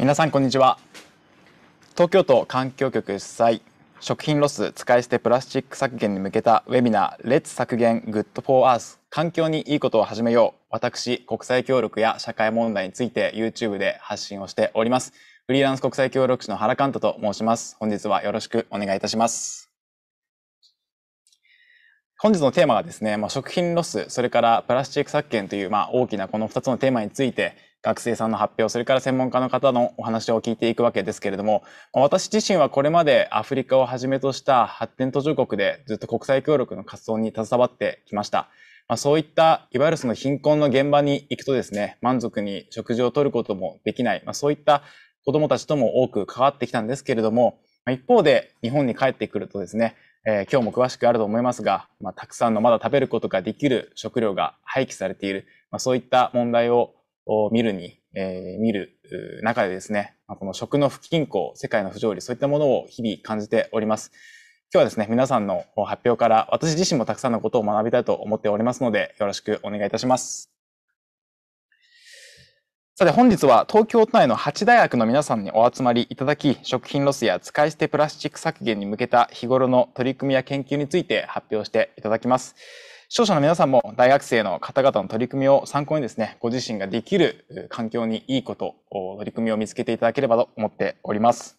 皆さんこんにちは東京都環境局主催食品ロス使い捨てプラスチック削減に向けたウェビナー「レッツ削減グッドフォーアース環境にいいことを始めよう」私国際協力や社会問題について YouTube で発信をしておりますフリーランス国際協力士の原監太と申します本日はよろしくお願いいたします本日のテーマはですね、まあ、食品ロス、それからプラスチック削減という、まあ、大きなこの2つのテーマについて、学生さんの発表、それから専門家の方のお話を聞いていくわけですけれども、私自身はこれまでアフリカをはじめとした発展途上国でずっと国際協力の活動に携わってきました。まあ、そういった、いわゆるその貧困の現場に行くとですね、満足に食事をとることもできない、まあ、そういった子供たちとも多く関わってきたんですけれども、一方で日本に帰ってくるとですね、えー、今日も詳しくあると思いますが、まあ、たくさんのまだ食べることができる食料が廃棄されている、まあ、そういった問題をを見るに、えー、見る中でですね、この食の不均衡、世界の不条理、そういったものを日々感じております。今日はですね、皆さんの発表から私自身もたくさんのことを学びたいと思っておりますので、よろしくお願いいたします。さて本日は東京都内の8大学の皆さんにお集まりいただき、食品ロスや使い捨てプラスチック削減に向けた日頃の取り組みや研究について発表していただきます。視聴者の皆さんも大学生の方々の取り組みを参考にですね、ご自身ができる環境にいいこと、取り組みを見つけていただければと思っております。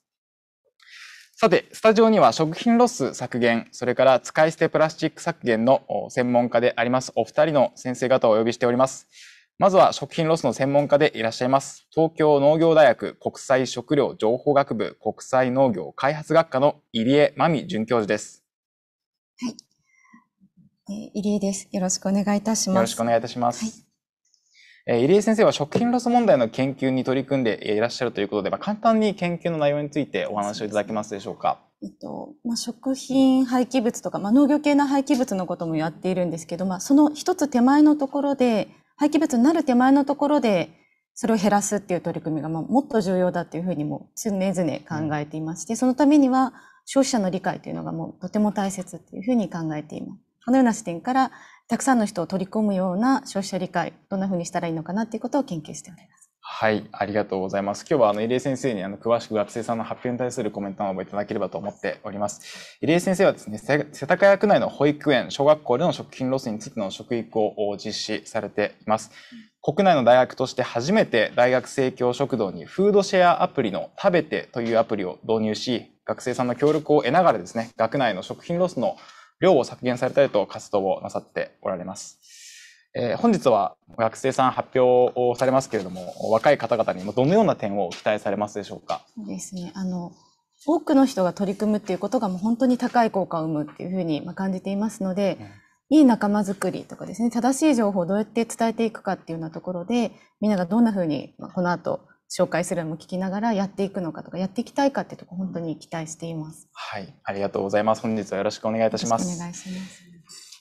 さて、スタジオには食品ロス削減、それから使い捨てプラスチック削減の専門家でありますお二人の先生方をお呼びしております。まずは食品ロスの専門家でいらっしゃいます。東京農業大学国際食料情報学部国際農業開発学科の入江真美准教授です。はい、入江です。よろしくお願いいたします。よろしくお願いいたします。はい入江先生は食品ロス問題の研究に取り組んでいらっしゃるということで、まあ、簡単に研究の内容についてお話をいただけますでしょうか。えっとまあ、食品廃棄物とか、まあ、農業系の廃棄物のこともやっているんですけど、まあ、その一つ手前のところで廃棄物になる手前のところでそれを減らすっていう取り組みが、まあ、もっと重要だというふうにも常々考えていまして、うん、そのためには消費者の理解というのがもうとても大切っていうふうに考えています。このような視点からたくさんの人を取り込むような消費者理解どんなふうにしたらいいのかなっていうことを研究しております。はい、ありがとうございます。今日はあの入江先生にあの詳しく学生さんの発表に対するコメントなどもいただければと思っております。入江先生はですね、世田谷区内の保育園、小学校での食品ロスについての食育を実施されています。国内の大学として初めて大学生協食堂にフードシェアアプリの食べてというアプリを導入し、学生さんの協力を得ながらですね、学内の食品ロスの量を削減されたいと活動をなさっておられます。えー、本日は学生さん発表をされますけれども、若い方々にどのような点を期待されますでしょうか。そうですね。あの多くの人が取り組むっていうことがもう本当に高い効果を生むっていうふうに感じていますので、うん、いい仲間づくりとかですね、正しい情報をどうやって伝えていくかっていうようなところで、みんながどんなふうにこの後紹介するのも聞きながらやっていくのかとかやっていきたいかってとこ本当に期待しています。はい、ありがとうございます。本日はよろしくお願いいたします。お願いします。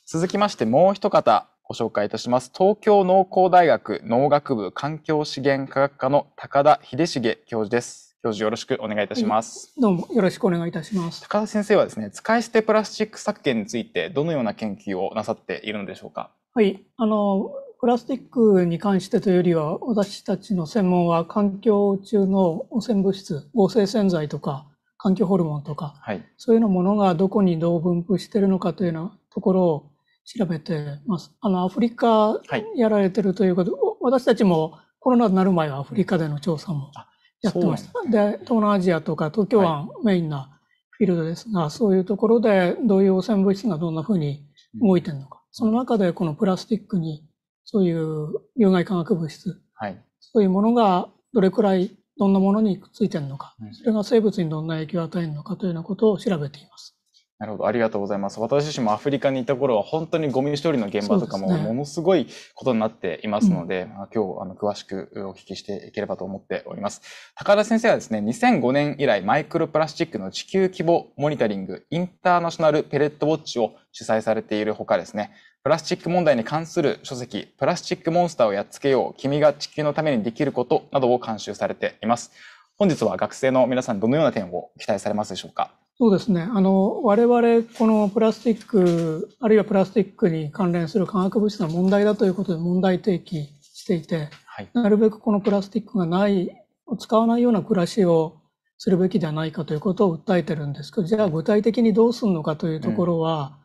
続きましてもう一方ご紹介いたします。東京農工大学農学部環境資源科学科の高田秀重教授です。教授よろしくお願いいたします。どうもよろしくお願いいたします。高田先生はですね、使い捨てプラスチック削減についてどのような研究をなさっているのでしょうか。はい、あのプラスチックに関してというよりは、私たちの専門は環境中の汚染物質、合成洗剤とか、環境ホルモンとか、はい、そういうのものがどこにどう分布しているのかというようなところを調べてます。あの、アフリカやられてるということ、はい、私たちもコロナになる前はアフリカでの調査もやってました。で、ね、東南アジアとか東京湾メインなフィールドですが、はい、そういうところでどういう汚染物質がどんなふうに動いてるのか、その中でこのプラスチックにそういう有害化学物質、はい、そういうものがどれくらいどんなものにくっついてるのか、それが生物にどんな影響を与えるのかというようなことを調べています。なるほど。ありがとうございます。私自身もアフリカにいた頃は本当にゴミ処理の現場とかもものすごいことになっていますので、でね、今日あの詳しくお聞きしていければと思っております。高田先生はですね、2005年以来マイクロプラスチックの地球規模モニタリングインターナショナルペレットウォッチを主催されているほかですね、プラスチック問題に関する書籍、プラスチックモンスターをやっつけよう、君が地球のためにできることなどを監修されています。本日は学生の皆さんどのような点を期待されますでしょうかそうですね。あの、我々、このプラスチック、あるいはプラスチックに関連する化学物質の問題だということで問題提起していて、はい、なるべくこのプラスチックがない、使わないような暮らしをするべきではないかということを訴えてるんですけど、じゃあ具体的にどうするのかというところは、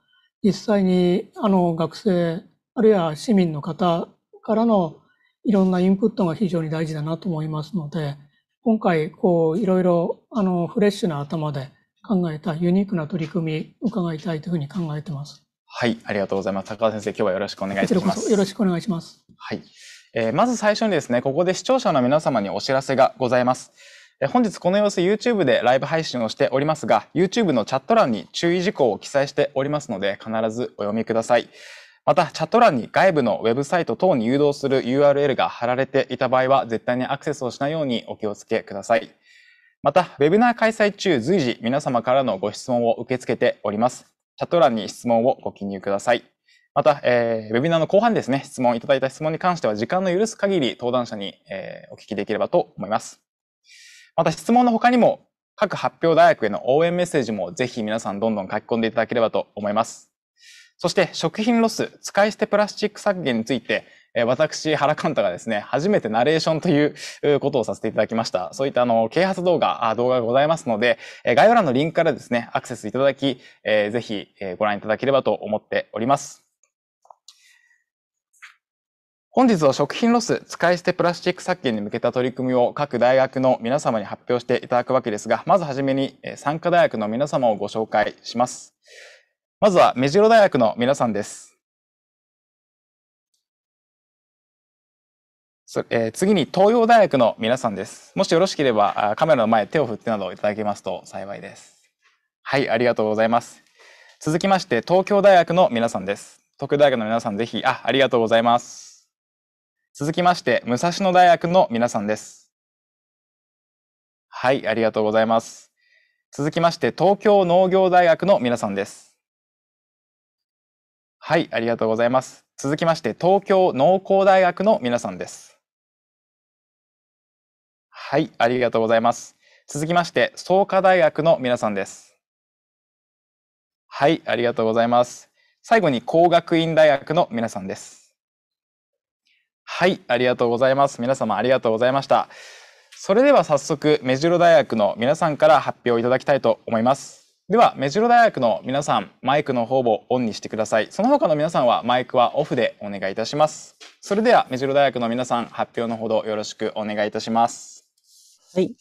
うん、実際に、あの、学生、あるいは市民の方からのいろんなインプットが非常に大事だなと思いますので、今回、こう、いろいろ、あの、フレッシュな頭で、考えたユニークな取り組み伺いたいというふうに考えてます。はい、ありがとうございます。高田先生、今日はよろしくお願いします。よろしくお願いします。はい、えー、まず最初にですね、ここで視聴者の皆様にお知らせがございます。え本日この様子 YouTube でライブ配信をしておりますが、YouTube のチャット欄に注意事項を記載しておりますので、必ずお読みください。また、チャット欄に外部のウェブサイト等に誘導する URL が貼られていた場合は、絶対にアクセスをしないようにお気をつけください。また、ウェビナー開催中、随時皆様からのご質問を受け付けております。チャット欄に質問をご記入ください。また、えー、ウェビナーの後半ですね、質問いただいた質問に関しては、時間の許す限り登壇者に、えー、お聞きできればと思います。また、質問の他にも、各発表大学への応援メッセージもぜひ皆さんどんどん書き込んでいただければと思います。そして食品ロス、使い捨てプラスチック削減について、え私、原監太がですね、初めてナレーションということをさせていただきました。そういったあの、啓発動画、動画がございますので、え概要欄のリンクからですね、アクセスいただき、えー、ぜひご覧いただければと思っております。本日は食品ロス、使い捨てプラスチック削減に向けた取り組みを各大学の皆様に発表していただくわけですが、まずはじめに参加大学の皆様をご紹介します。まずは目白大学の皆さんです。えー、次に東洋大学の皆さんです。もしよろしければカメラの前手を振ってなどいただけますと幸いです。はい、ありがとうございます。続きまして東京大学の皆さんです。東京大学の皆さんぜひ、あ、ありがとうございます。続きまして武蔵野大学の皆さんです。はい、ありがとうございます。続きまして東京農業大学の皆さんです。はい、ありがとうございます。続きまして、東京農工大学の皆さんです。はい、ありがとうございます。続きまして、創価大学の皆さんです。はい、ありがとうございます。最後に工学院大学の皆さんです。はい、ありがとうございます。皆様ありがとうございました。それでは早速、目白大学の皆さんから発表いただきたいと思います。では、目白大学の皆さん、マイクの方をオンにしてください。その他の皆さんはマイクはオフでお願いいたします。それでは、目白大学の皆さん、発表のほどよろしくお願いいたします。はい。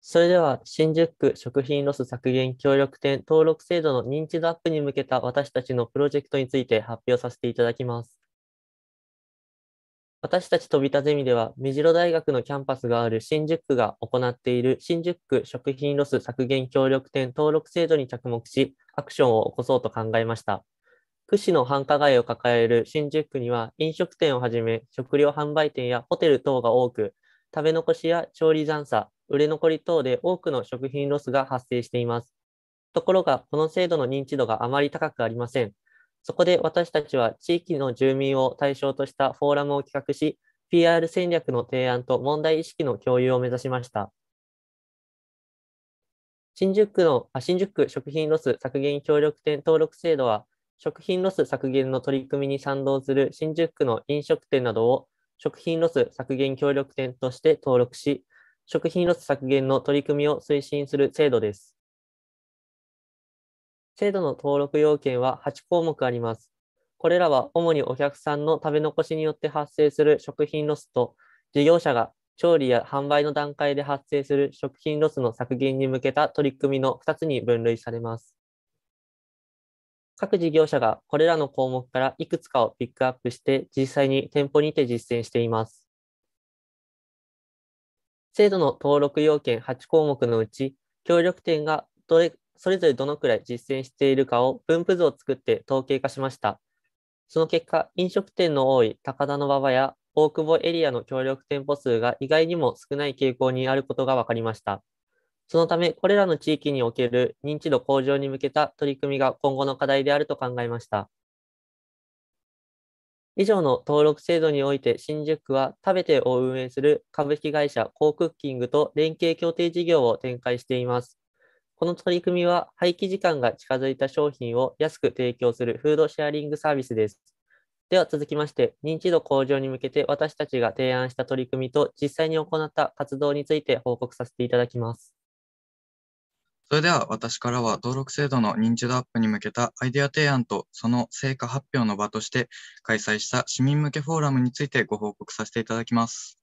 それでは、新宿区食品ロス削減協力店登録制度の認知度アップに向けた私たちのプロジェクトについて発表させていただきます。私たち飛び田ゼミでは、目白大学のキャンパスがある新宿区が行っている新宿区食品ロス削減協力店登録制度に着目し、アクションを起こそうと考えました。区市の繁華街を抱える新宿区には飲食店をはじめ食料販売店やホテル等が多く、食べ残しや調理残差、売れ残り等で多くの食品ロスが発生しています。ところが、この制度の認知度があまり高くありません。そこで私たちは地域の住民を対象としたフォーラムを企画し、PR 戦略の提案と問題意識の共有を目指しました。新宿区の新宿区食品ロス削減協力店登録制度は、食品ロス削減の取り組みに賛同する新宿区の飲食店などを食品ロス削減協力店として登録し、食品ロス削減の取り組みを推進する制度です。制度の登録要件は8項目あります。これらは主にお客さんの食べ残しによって発生する食品ロスと、事業者が調理や販売の段階で発生する食品ロスの削減に向けた取り組みの2つに分類されます。各事業者がこれらの項目からいくつかをピックアップして実際に店舗にて実践しています。制度の登録要件8項目のうち、協力店がどれそれぞれどのくらい実践しているかを分布図を作って統計化しました。その結果、飲食店の多い高田馬場や大久保エリアの協力店舗数が意外にも少ない傾向にあることが分かりました。そのため、これらの地域における認知度向上に向けた取り組みが今後の課題であると考えました。以上の登録制度において新宿区は食べてを運営する株式会社コークッキングと連携協定事業を展開しています。この取り組みは廃棄時間が近づいた商品を安く提供するフードシェアリングサービスです。では続きまして、認知度向上に向けて私たちが提案した取り組みと実際に行った活動について報告させていただきます。それでは私からは登録制度の認知度アップに向けたアイデア提案とその成果発表の場として開催した市民向けフォーラムについてご報告させていただきます。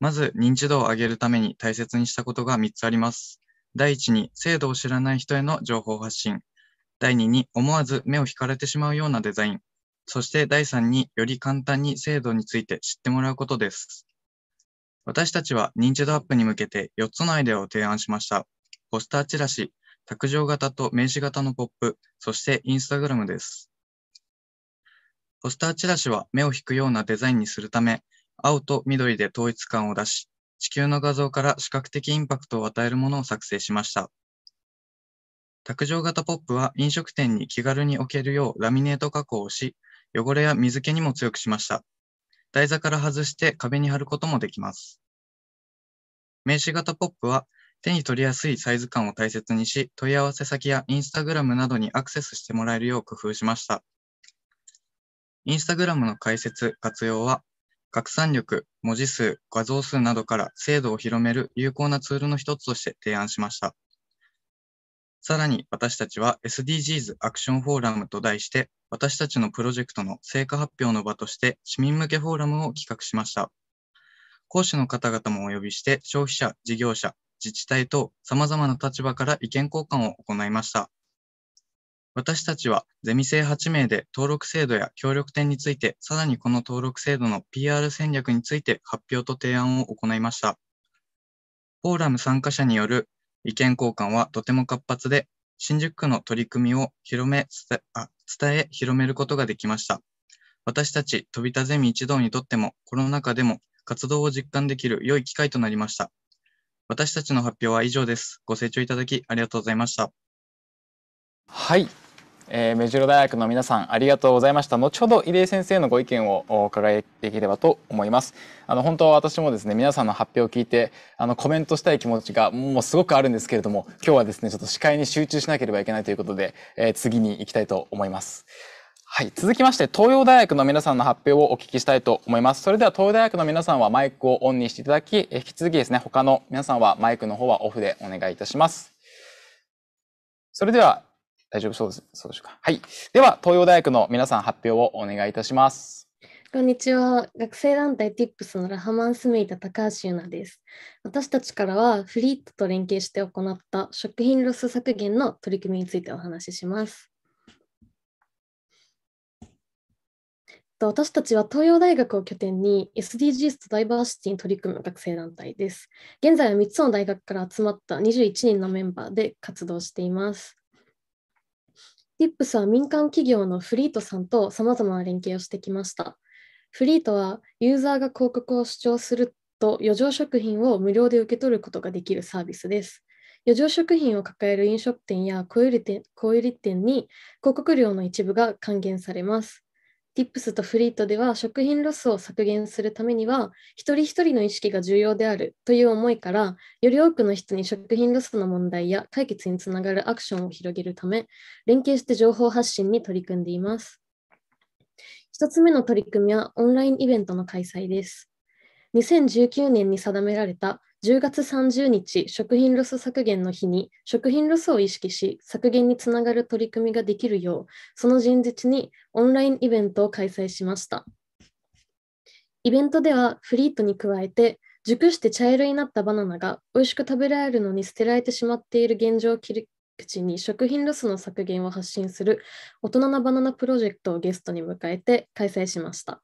まず認知度を上げるために大切にしたことが3つあります。第1に制度を知らない人への情報発信。第2に思わず目を引かれてしまうようなデザイン。そして第3により簡単に制度について知ってもらうことです。私たちは認知度アップに向けて4つのアイデアを提案しました。ポスターチラシ、卓上型と名刺型のポップ、そしてインスタグラムです。ポスターチラシは目を引くようなデザインにするため、青と緑で統一感を出し、地球の画像から視覚的インパクトを与えるものを作成しました。卓上型ポップは飲食店に気軽に置けるようラミネート加工をし、汚れや水気にも強くしました。台座から外して壁に貼ることもできます。名刺型ポップは手に取りやすいサイズ感を大切にし、問い合わせ先やインスタグラムなどにアクセスしてもらえるよう工夫しました。インスタグラムの解説、活用は、拡散力、文字数、画像数などから精度を広める有効なツールの一つとして提案しました。さらに私たちは SDGs アクションフォーラムと題して、私たちのプロジェクトの成果発表の場として市民向けフォーラムを企画しました。講師の方々もお呼びして消費者、事業者、自治体と様々な立場から意見交換を行いました。私たちはゼミ生8名で登録制度や協力店について、さらにこの登録制度の PR 戦略について発表と提案を行いました。フォーラム参加者による意見交換はとても活発で、新宿区の取り組みを広め伝え広めることができました。私たち飛び田ゼミ一同にとってもコロナ禍でも活動を実感できる良い機会となりました。私たちの発表は以上です。ご清聴いただきありがとうございました。はい、えー、目白大学の皆さんありがとうございました後ほど入江先生のご意見をお伺いできればと思いますあの本当は私もですね皆さんの発表を聞いてあのコメントしたい気持ちがもうすごくあるんですけれども今日はですねちょっと司会に集中しなければいけないということで、えー、次に行きたいと思いますはい、続きまして東洋大学の皆さんの発表をお聞きしたいと思います。それでは東洋大学の皆さんはマイクをオンにしていただき、引き続きですね、他の皆さんはマイクの方はオフでお願いいたします。それでは、大丈夫そうです。そうでしょうか。はい。では、東洋大学の皆さん発表をお願いいたします。こんにちは。学生団体 TIPS のラハマンスメイタ高橋優奈です。私たちからはフリートと連携して行った食品ロス削減の取り組みについてお話しします。私たちは東洋大学を拠点に SDGs とダイバーシティに取り組む学生団体です。現在は3つの大学から集まった21人のメンバーで活動しています。TIPS は民間企業のフリートさんと様々な連携をしてきました。フリートはユーザーが広告を主張すると余剰食品を無料で受け取ることができるサービスです。余剰食品を抱える飲食店や小売店小売店に広告料の一部が還元されます。Tips とフリートでは食品ロスを削減するためには一人一人の意識が重要であるという思いからより多くの人に食品ロスの問題や解決につながるアクションを広げるため連携して情報発信に取り組んでいます。1つ目の取り組みはオンラインイベントの開催です。2019年に定められた10月30日、食品ロス削減の日に、食品ロスを意識し、削減につながる取り組みができるよう、その人日にオンラインイベントを開催しました。イベントでは、フリートに加えて、熟して茶色になったバナナが美味しく食べられるのに捨てられてしまっている現状を切り口に食品ロスの削減を発信する大人なバナナプロジェクトをゲストに迎えて開催しました。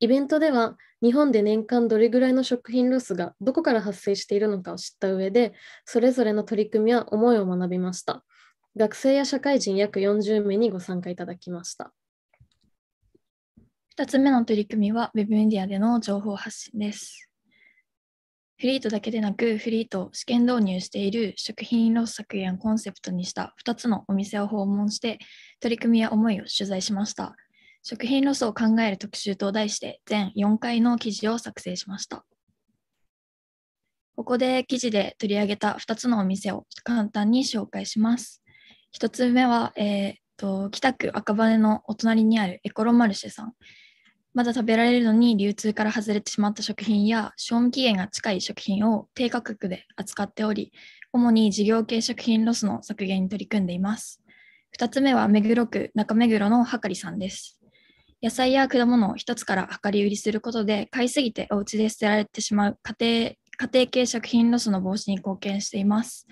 イベントでは日本で年間どれぐらいの食品ロスがどこから発生しているのかを知った上でそれぞれの取り組みや思いを学びました。学生や社会人約40名にご参加いただきました。2つ目の取り組みは Web メディアでの情報発信です。フリートだけでなくフリートを試験導入している食品ロス削減コンセプトにした2つのお店を訪問して取り組みや思いを取材しました。食品ロスを考える特集と題して全4回の記事を作成しました。ここで記事で取り上げた2つのお店を簡単に紹介します。1つ目は、えーと、と北区赤羽のお隣にあるエコロマルシェさん。まだ食べられるのに流通から外れてしまった食品や賞味期限が近い食品を低価格で扱っており、主に事業系食品ロスの削減に取り組んでいます。2つ目は目黒区中目黒のはかりさんです。野菜や果物を1つから量り売りすることで買いすぎてお家で捨てられてしまう家庭家庭系食品ロスの防止に貢献しています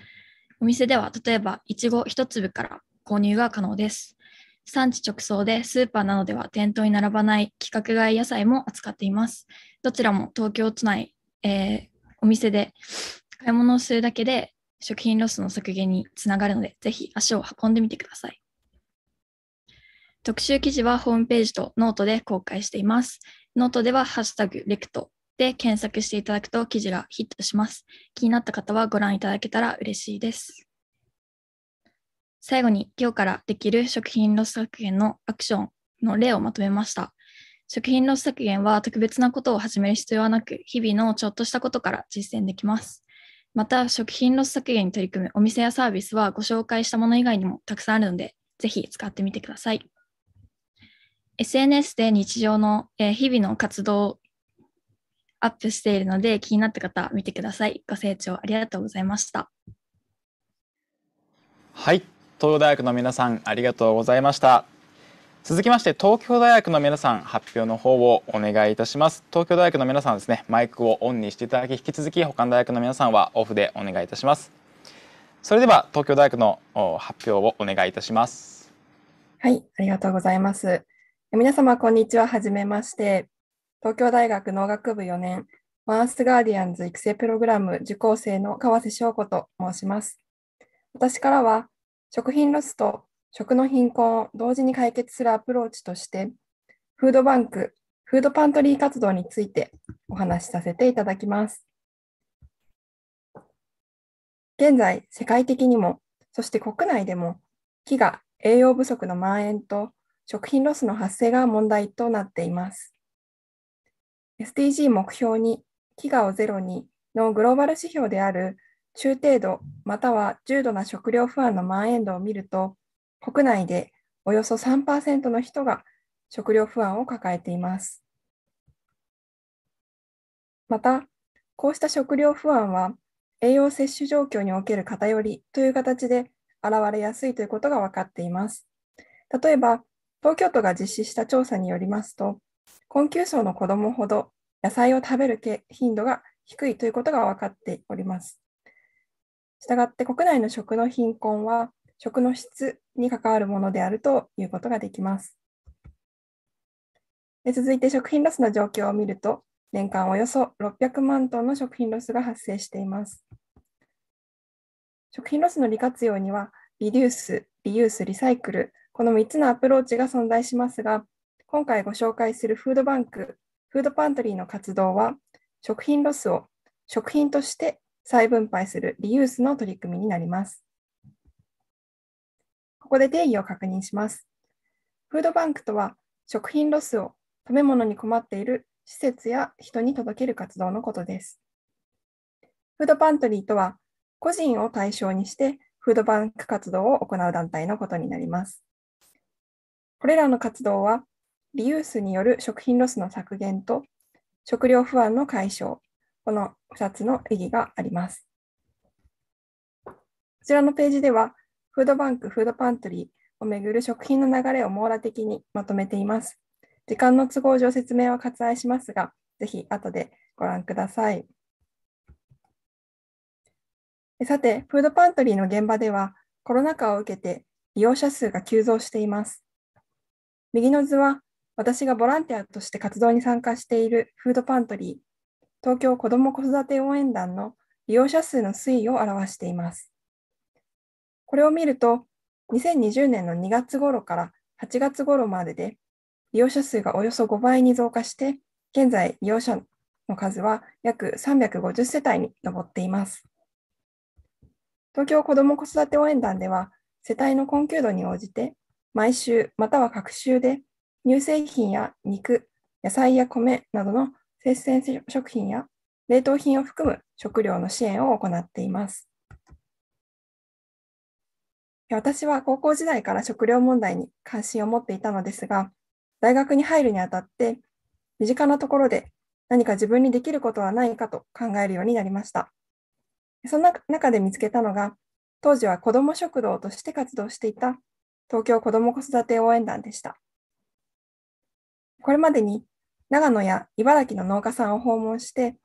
お店では例えばいちご1粒から購入が可能です産地直送でスーパーなどでは店頭に並ばない規格外野菜も扱っていますどちらも東京都内、えー、お店で買い物をするだけで食品ロスの削減につながるのでぜひ足を運んでみてください特集記事はホームページとノートで公開しています。ノートではハッシュタグレクトで検索していただくと記事がヒットします。気になった方はご覧いただけたら嬉しいです。最後に今日からできる食品ロス削減のアクションの例をまとめました。食品ロス削減は特別なことを始める必要はなく、日々のちょっとしたことから実践できます。また、食品ロス削減に取り組むお店やサービスはご紹介したもの以外にもたくさんあるので、ぜひ使ってみてください。SNS で日常の、えー、日々の活動アップしているので気になった方見てください。ご清聴ありがとうございました。はい、東洋大学の皆さんありがとうございました。続きまして東京大学の皆さん発表の方をお願いいたします東京大学の皆さんですねマイクをオンにしていただき引き続き他の大学の皆さんはオフでお願いいたしますそれでは東京大学の発表をお願いいたしますはいありがとうございます皆様、こんにちは。はじめまして。東京大学農学部4年、ワースガーディアンズ育成プログラム受講生の川瀬翔子と申します。私からは、食品ロスと食の貧困を同時に解決するアプローチとして、フードバンク、フードパントリー活動についてお話しさせていただきます。現在、世界的にも、そして国内でも、木が栄養不足の蔓延と食品ロスの発生が問題となっています。SDG 目標に飢餓をゼロにのグローバル指標である中程度または重度な食料不安の蔓延度を見ると国内でおよそ3%の人が食料不安を抱えています。また、こうした食料不安は栄養摂取状況における偏りという形で現れやすいということが分かっています。例えば、東京都が実施した調査によりますと、困窮層の子どもほど野菜を食べる頻度が低いということが分かっております。したがって国内の食の貧困は食の質に関わるものであるということができます。続いて食品ロスの状況を見ると、年間およそ600万トンの食品ロスが発生しています。食品ロスの利活用には、リデュース、リユース、リサイクルこの3つのアプローチが存在しますが、今回ご紹介するフードバンク、フードパントリーの活動は、食品ロスを食品として再分配するリユースの取り組みになります。ここで定義を確認します。フードバンクとは、食品ロスを食べ物に困っている施設や人に届ける活動のことです。フードパントリーとは、個人を対象にしてフードバンク活動を行う団体のことになります。これらの活動は、リユースによる食品ロスの削減と食料不安の解消、この2つの意義があります。こちらのページでは、フードバンク、フードパントリーをめぐる食品の流れを網羅的にまとめています。時間の都合上説明は割愛しますが、ぜひ後でご覧ください。さて、フードパントリーの現場では、コロナ禍を受けて利用者数が急増しています。右の図は私がボランティアとして活動に参加しているフードパントリー、東京子ども子育て応援団の利用者数の推移を表しています。これを見ると、2020年の2月頃から8月頃までで、利用者数がおよそ5倍に増加して、現在利用者の数は約350世帯に上っています。東京子ども子育て応援団では、世帯の困窮度に応じて毎週または各週で乳製品や肉、野菜や米などの生鮮食品や冷凍品を含む食料の支援を行っています。私は高校時代から食料問題に関心を持っていたのですが、大学に入るにあたって身近なところで何か自分にできることはないかと考えるようになりました。そんな中で見つけたのが、当時は子ども食堂として活動していた東京子ども子育て応援団でした。これまでに長野や茨城の農家さんを訪問して、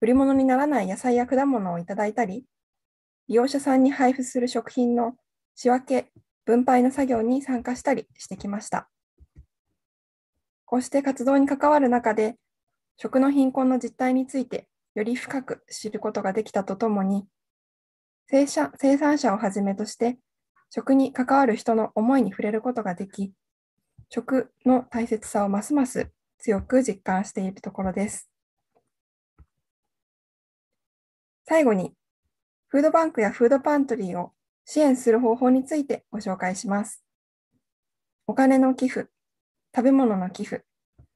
売り物にならない野菜や果物をいただいたり、利用者さんに配布する食品の仕分け、分配の作業に参加したりしてきました。こうして活動に関わる中で、食の貧困の実態についてより深く知ることができたとともに、生産者をはじめとして食に関わる人の思いに触れることができ、食の大切さをますます強く実感しているところです。最後に、フードバンクやフードパントリーを支援する方法についてご紹介します。お金の寄付、食べ物の寄付、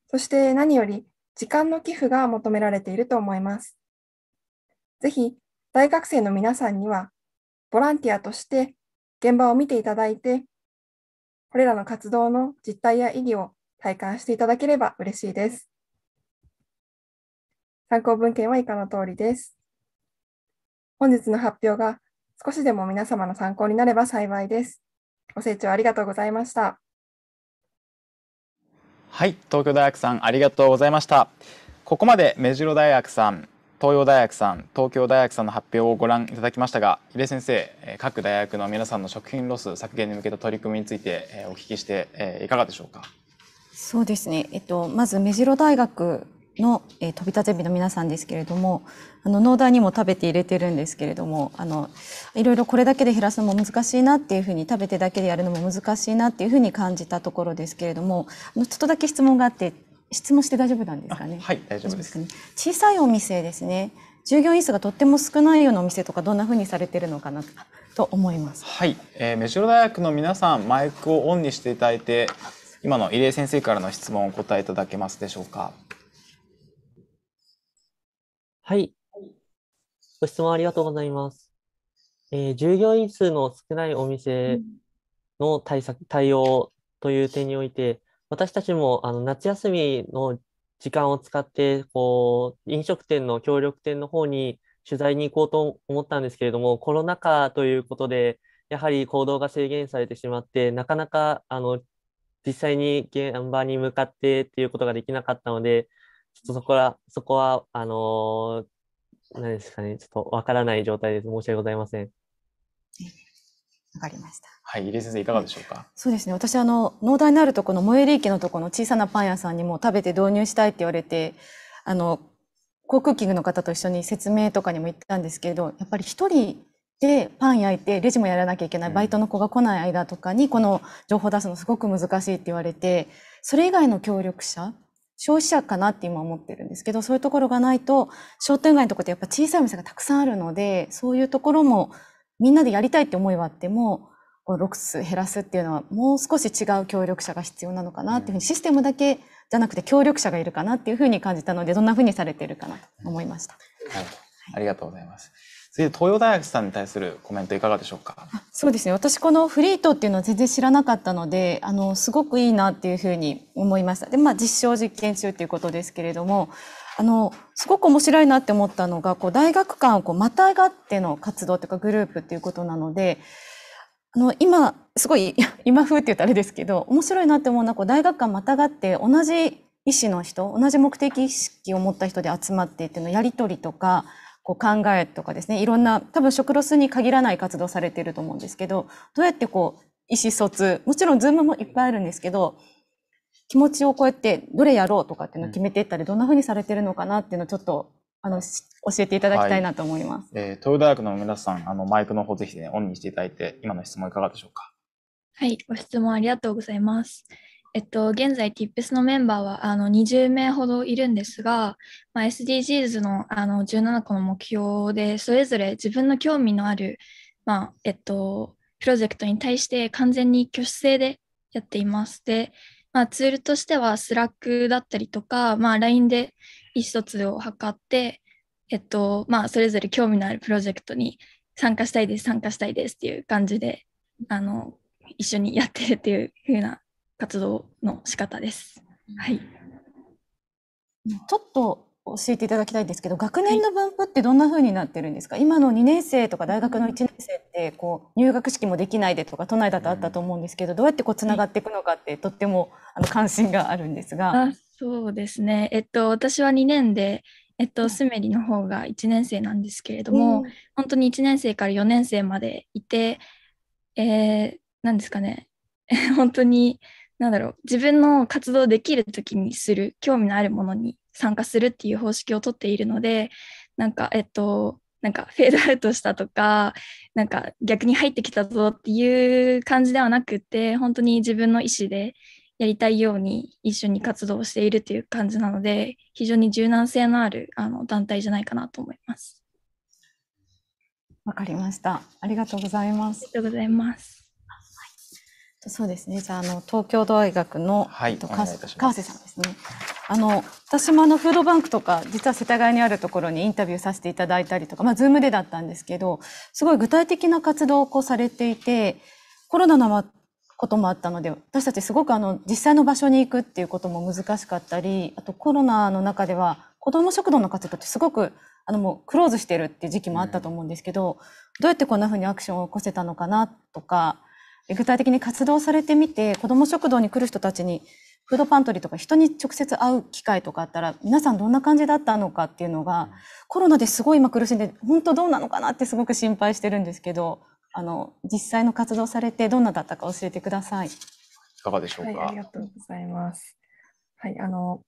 そして何より時間の寄付が求められていると思います。ぜひ、大学生の皆さんには、ボランティアとして現場を見ていただいて、これらの活動の実態や意義を体感していただければ嬉しいです。参考文献は以下の通りです。本日の発表が少しでも皆様の参考になれば幸いです。ご清聴ありがとうございました。はい、東京大学さんありがとうございました。ここまで目白大学さん、東洋大学さん東京大学さんの発表をご覧いただきましたが井出先生各大学の皆さんの食品ロス削減に向けた取り組みについてお聞きしていかがでしょうか。そうですね、えっと、まず目白大学の、えー、飛び立て日の皆さんですけれどもあの農大にも食べて入れてるんですけれどもあのいろいろこれだけで減らすのも難しいなっていうふうに食べてだけでやるのも難しいなっていうふうに感じたところですけれどもちょっとだけ質問があって質問して大丈夫なんですかね。はい、大丈夫です。小さいお店ですね。従業員数がとっても少ないようなお店とか、どんなふうにされてるのかなと思います。はい、えー、目白大学の皆さん、マイクをオンにしていただいて、今の入江先生からの質問をお答えいただけますでしょうか。はい、ご質問ありがとうございます。えー、従業員数の少ないお店の対策、対応という点において、私たちもあの夏休みの時間を使ってこう飲食店の協力店の方に取材に行こうと思ったんですけれどもコロナ禍ということでやはり行動が制限されてしまってなかなかあの実際に現場に向かってっていうことができなかったのでちょっとそこはそこはあの何ですかねちょっとわからない状態です申し訳ございません。わかりました。はい、入江先生いかがでしょうか。そうですね。私あの農大のあるとこの最寄り駅のとこの小さなパン屋さんにも食べて導入したいって言われて、あの航空機の方と一緒に説明とかにも行ったんですけれど、やっぱり一人でパン焼いてレジもやらなきゃいけない、バイトの子が来ない間とかにこの情報出すのすごく難しいって言われて、それ以外の協力者消費者かなって今思ってるんですけどそういうところがないと商店街のところってやっぱ小さいお店がたくさんあるのでそういうところもみんなでやりたいって思いはあっても、この6数減らすっていうのはもう少し違う協力者が必要なのかなっていうふうに、システムだけじゃなくて協力者がいるかなっていうふうに感じたので、どんなふうにされているかなと思いました。はい、ありがとうございます。次東洋大学さんに対するコメントいかがでしょうかそうですね私このフリートっていうのは全然知らなかったのであのすごくいいなっていうふうに思いましたでまあ実証実験中ということですけれどもあの、すごく面白いなって思ったのが、こう、大学間をこう、またがっての活動というかグループっていうことなので、あの、今、すごい、今風って言ったらあれですけど、面白いなって思うのは、こう、大学間またがって同じ意思の人、同じ目的意識を持った人で集まってっていうのやりとりとか、こう考えとかですね、いろんな、多分食ロスに限らない活動されてると思うんですけど、どうやってこう、意思疎通、もちろんズームもいっぱいあるんですけど、気持ちをこうやってどれやろうとかっていうのを決めていったり、どんなふうにされてるのかなっていうのをちょっとあの教えていただきたいなと思います。はい、えー、東洋大学の皆さん、あのマイクの方ぜひ、ね、オンにしていただいて、今の質問いかがでしょうか。はい、ご質問ありがとうございます。えっと、現在 TIPS のメンバーはあの20名ほどいるんですが、まあ、SDGs のあの17個の目標でそれぞれ自分の興味のある、まあえっと、プロジェクトに対して完全に挙手制でやっています。でまあ、ツールとしては Slack だったりとか、まあ、LINE で意思疎通を図って、えっとまあ、それぞれ興味のあるプロジェクトに参加したいです、参加したいですっていう感じで、あの一緒にやってるっていう風な活動の仕方です。はい、ちょっと教えていただきたいんですけど、学年の分布ってどんな風になってるんですか、はい、今の2年生とか大学の1年生ってこう入学式もできないでとか都内だとあったと思うんですけど、どうやってこうつながっていくのかってとってもあの関心があるんですが。そうですね。えっと私は2年でえっと、スメリの方が1年生なんですけれども、うん、本当に1年生から4年生までいて、えー、なんですかね、本当に、なんだろう、自分の活動できる時にする、興味のあるものに参加するっていう方式をとっているのでなんかえっとなんかフェードアウトしたとかなんか逆に入ってきたぞっていう感じではなくて本当に自分の意思でやりたいように一緒に活動しているという感じなので非常に柔軟性のあるあの団体じゃないかなと思います。わかりました。ありがとうございます。ありがとうございます。そうですね。じゃあ、あの、東京大学の、はい、川瀬川瀬さんですね。あの、私もあの、フードバンクとか、実は世田谷にあるところにインタビューさせていただいたりとか、まあ、ズームでだったんですけど、すごい具体的な活動をこうされていて、コロナのこともあったので、私たちすごくあの、実際の場所に行くっていうことも難しかったり、あとコロナの中では、子ども食堂の活動ってすごく、あの、もうクローズしてるっていう時期もあったと思うんですけど、うん、どうやってこんなふうにアクションを起こせたのかなとか、具体的に活動されてみて、子ども食堂に来る人たちに、フードパントリーとか人に直接会う機会とかあったら、皆さんどんな感じだったのかっていうのが、コロナですごい今苦しんで、本当どうなのかなってすごく心配してるんですけど、あの、実際の活動されてどんなだったか教えてください。いかがでしょうか。はい、ありがとうございます。はい、あの、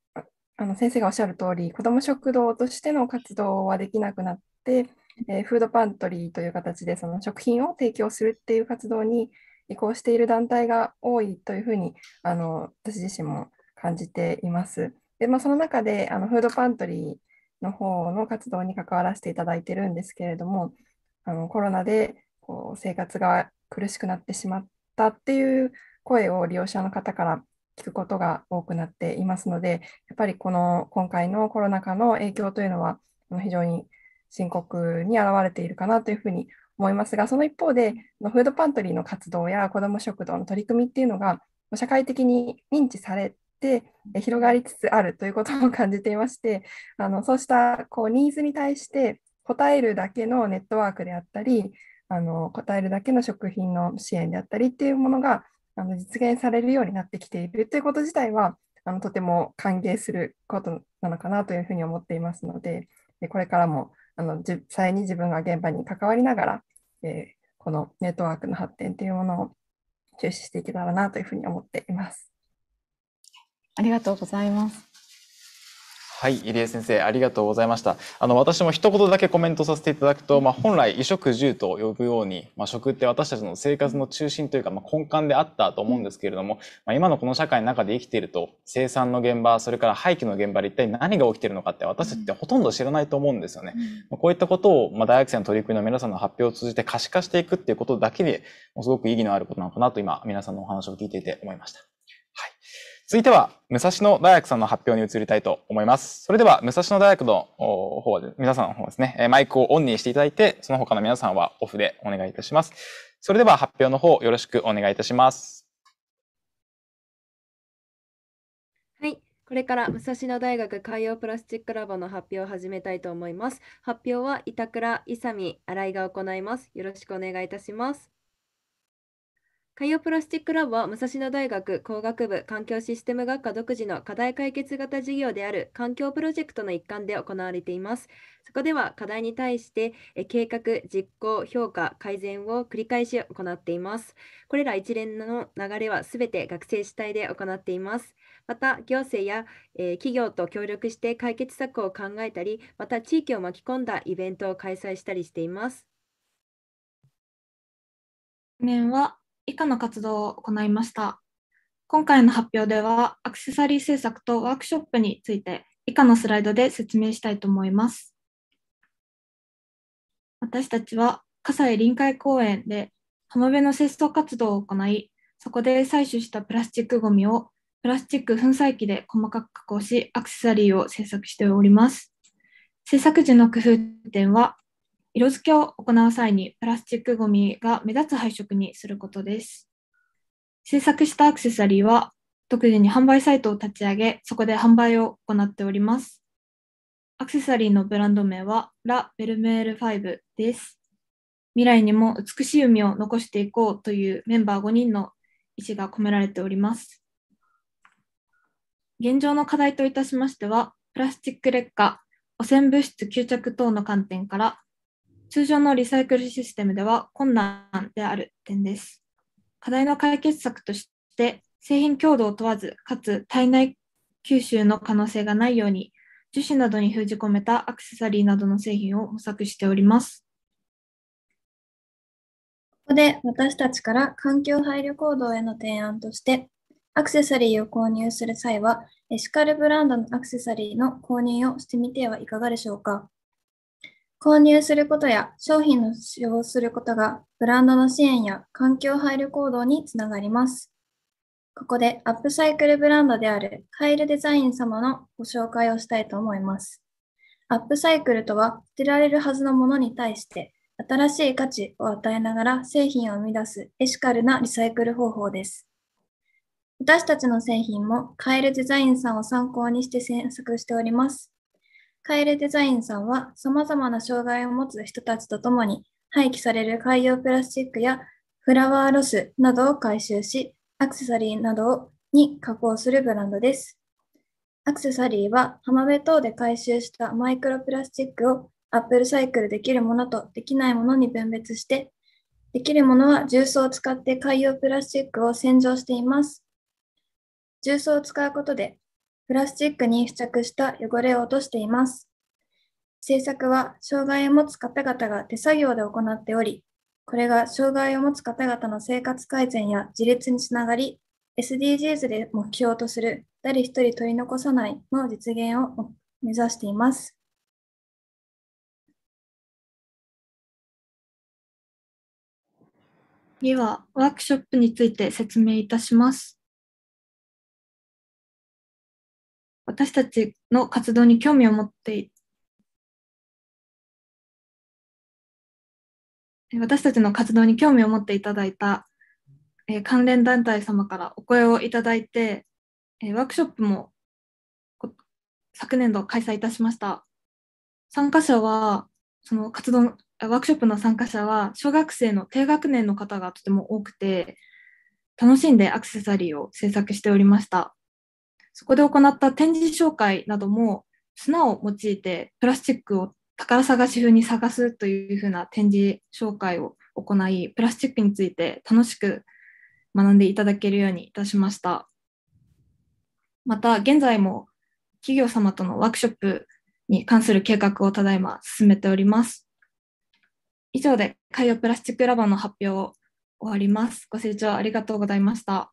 あの先生がおっしゃる通り、子ども食堂としての活動はできなくなって、えー、フードパントリーという形でその食品を提供するっていう活動に移行している団体が多いというふうにあの私自身も感じています。でまあ、その中であのフードパントリーの方の活動に関わらせていただいているんですけれどもあのコロナでこう生活が苦しくなってしまったっていう声を利用者の方から聞くことが多くなっていますのでやっぱりこの今回のコロナ禍の影響というのは非常に深刻に表れているかなというふうに思いますが、その一方で、フードパントリーの活動や子ども食堂の取り組みっていうのが、社会的に認知されて、広がりつつあるということを感じていまして、あのそうしたこうニーズに対して応えるだけのネットワークであったり、あの答えるだけの食品の支援であったりっていうものがあの実現されるようになってきているということ自体はあのとても歓迎することなのかなというふうに思っていますのでこれからもあの実際に自分が現場に関わりながらえー、このネットワークの発展というものを注視していけたらなというふうに思っています。ありがとうございます。はい、入江先生、ありがとうございました。あの、私も一言だけコメントさせていただくと、まあ、本来、衣食住と呼ぶように、まあ、食って私たちの生活の中心というか、まあ、根幹であったと思うんですけれども、ま今のこの社会の中で生きていると、生産の現場、それから廃棄の現場で一体何が起きているのかって私たちってほとんど知らないと思うんですよね。まこういったことを、ま大学生の取り組みの皆さんの発表を通じて可視化していくっていうことだけで、もすごく意義のあることなのかなと今、皆さんのお話を聞いていて思いました。続いては、武蔵野大学さんの発表に移りたいと思います。それでは、武蔵野大学の方は、皆さんの方ですね、マイクをオンにしていただいて、その他の皆さんはオフでお願いいたします。それでは、発表の方よろしくお願いいたします。はい。これから武蔵野大学海洋プラスチックラボの発表を始めたいと思います。発表は板倉勇新井が行います。よろしくお願いいたします。海洋プラスチックラボは武蔵野大学工学部環境システム学科独自の課題解決型事業である環境プロジェクトの一環で行われています。そこでは課題に対して計画、実行、評価、改善を繰り返し行っています。これら一連の流れはすべて学生主体で行っています。また、行政や、え企業と協力して解決策を考えたり、また地域を巻き込んだイベントを開催したりしています。面は以下の活動を行いました。今回の発表では、アクセサリー制作とワークショップについて、以下のスライドで説明したいと思います。私たちは、葛西臨海公園で浜辺の清掃活動を行い、そこで採取したプラスチックごみをプラスチック粉砕機で細かく加工し、アクセサリーを制作しております。制作時の工夫点は、色付けを行う際にプラスチックごみが目立つ配色にすることです。制作したアクセサリーは独自に販売サイトを立ち上げ、そこで販売を行っております。アクセサリーのブランド名はラ・ベルメール5です。未来にも美しい海を残していこうというメンバー5人の意思が込められております。現状の課題といたしましては、プラスチック劣化、汚染物質吸着等の観点から、通常のリサイクルシステムでは困難である点です。課題の解決策として、製品強度を問わず、かつ体内吸収の可能性がないように、樹脂などに封じ込めたアクセサリーなどの製品を模索しております。ここで私たちから環境配慮行動への提案として、アクセサリーを購入する際は、エシカルブランドのアクセサリーの購入をしてみてはいかがでしょうか購入することや商品の使用することがブランドの支援や環境配慮行動につながります。ここでアップサイクルブランドであるカエルデザイン様のご紹介をしたいと思います。アップサイクルとは捨てられるはずのものに対して新しい価値を与えながら製品を生み出すエシカルなリサイクル方法です。私たちの製品もカエルデザインさんを参考にして制作しております。カエルデザインさんは、様々な障害を持つ人たちと共に、廃棄される海洋プラスチックやフラワーロスなどを回収し、アクセサリーなどに加工するブランドです。アクセサリーは浜辺等で回収したマイクロプラスチックをアップルサイクルできるものとできないものに分別して、できるものは重曹を使って海洋プラスチックを洗浄しています。重曹を使うことでプラスチックに付着した汚れを落としています。制作は障害を持つ方々が手作業で行っており、これが障害を持つ方々の生活改善や自立につながり、SDGs で目標とする誰一人取り残さないの実現を目指しています。次はワークショップについて説明いたします。私たちの活動に興味を持って私たちの活動に興味を持っていただいた、え関連団体様からお声をいただいて、えワークショップも昨年度開催いたしました。参加者は、その活動、ワークショップの参加者は、小学生の低学年の方がとても多くて、楽しんでアクセサリーを制作しておりました。そこで行った展示紹介なども砂を用いてプラスチックを宝探し風に探すというふうな展示紹介を行いプラスチックについて楽しく学んでいただけるようにいたしましたまた現在も企業様とのワークショップに関する計画をただいま進めております以上で海洋プラスチックラバーの発表を終わりますご清聴ありがとうございました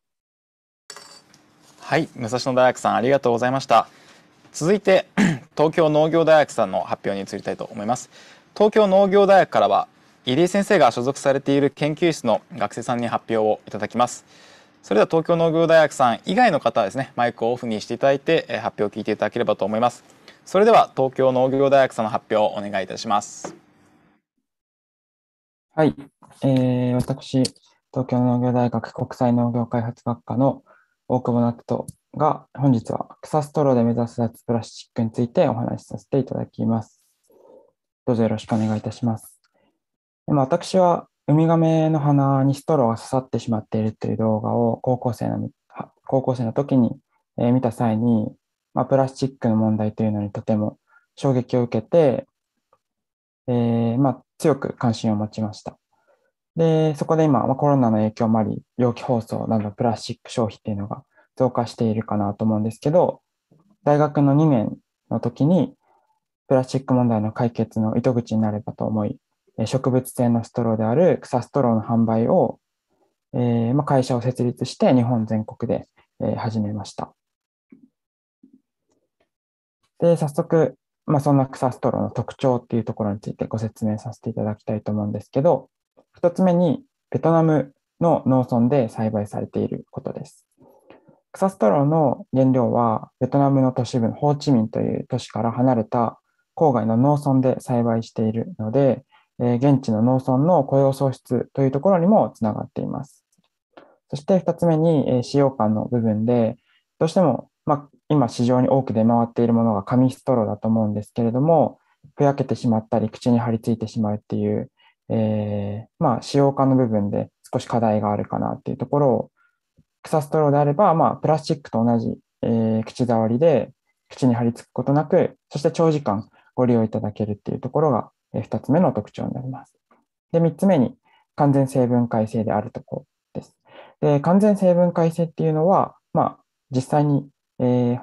はい武蔵野大学さんありがとうございました続いて 東京農業大学さんの発表に移りたいと思います東京農業大学からは入江先生が所属されている研究室の学生さんに発表をいただきますそれでは東京農業大学さん以外の方はですねマイクをオフにしていただいて発表を聞いていただければと思いますそれでは東京農業大学さんの発表をお願いいたしますはい、えー、私東京農業大学国際農業開発学科の大久保夏人が本日は草ストローで目指す脱プラスチックについてお話しさせていただきます。どうぞよろしくお願いいたします。今私はウミガメの鼻にストローが刺さってしまっているという動画を高校生の高校生の時に見た際に、まプラスチックの問題というのにとても衝撃を受けて、えー、ま強く関心を持ちました。で、そこで今、コロナの影響もあり、容器包装などプラスチック消費っていうのが増加しているかなと思うんですけど、大学の2年の時に、プラスチック問題の解決の糸口になればと思い、植物性のストローである草ストローの販売を、えー、まあ、会社を設立して日本全国で、え始めました。で、早速、まあ、そんな草ストローの特徴っていうところについてご説明させていただきたいと思うんですけど、2つ目に、ベトナムの農村で栽培されていることです。草ストローの原料は、ベトナムの都市部のホーチミンという都市から離れた郊外の農村で栽培しているので、え現地の農村の雇用創出というところにもつながっています。そして2つ目に、え使用感の部分で、どうしても、まあ、今市場に多く出回っているものが紙ストローだと思うんですけれども、ふやけてしまったり、口に張り付いてしまうっていうえー、まあ、使用化の部分で少し課題があるかなっていうところを、草ストローであれば、まあ、プラスチックと同じ、えー、口触りで口に貼り付くことなく、そして長時間ご利用いただけるっていうところが、え2つ目の特徴になります。で、3つ目に、完全成分解性であるとこです。で、完全成分解性っていうのは、まあ、実際に、えー、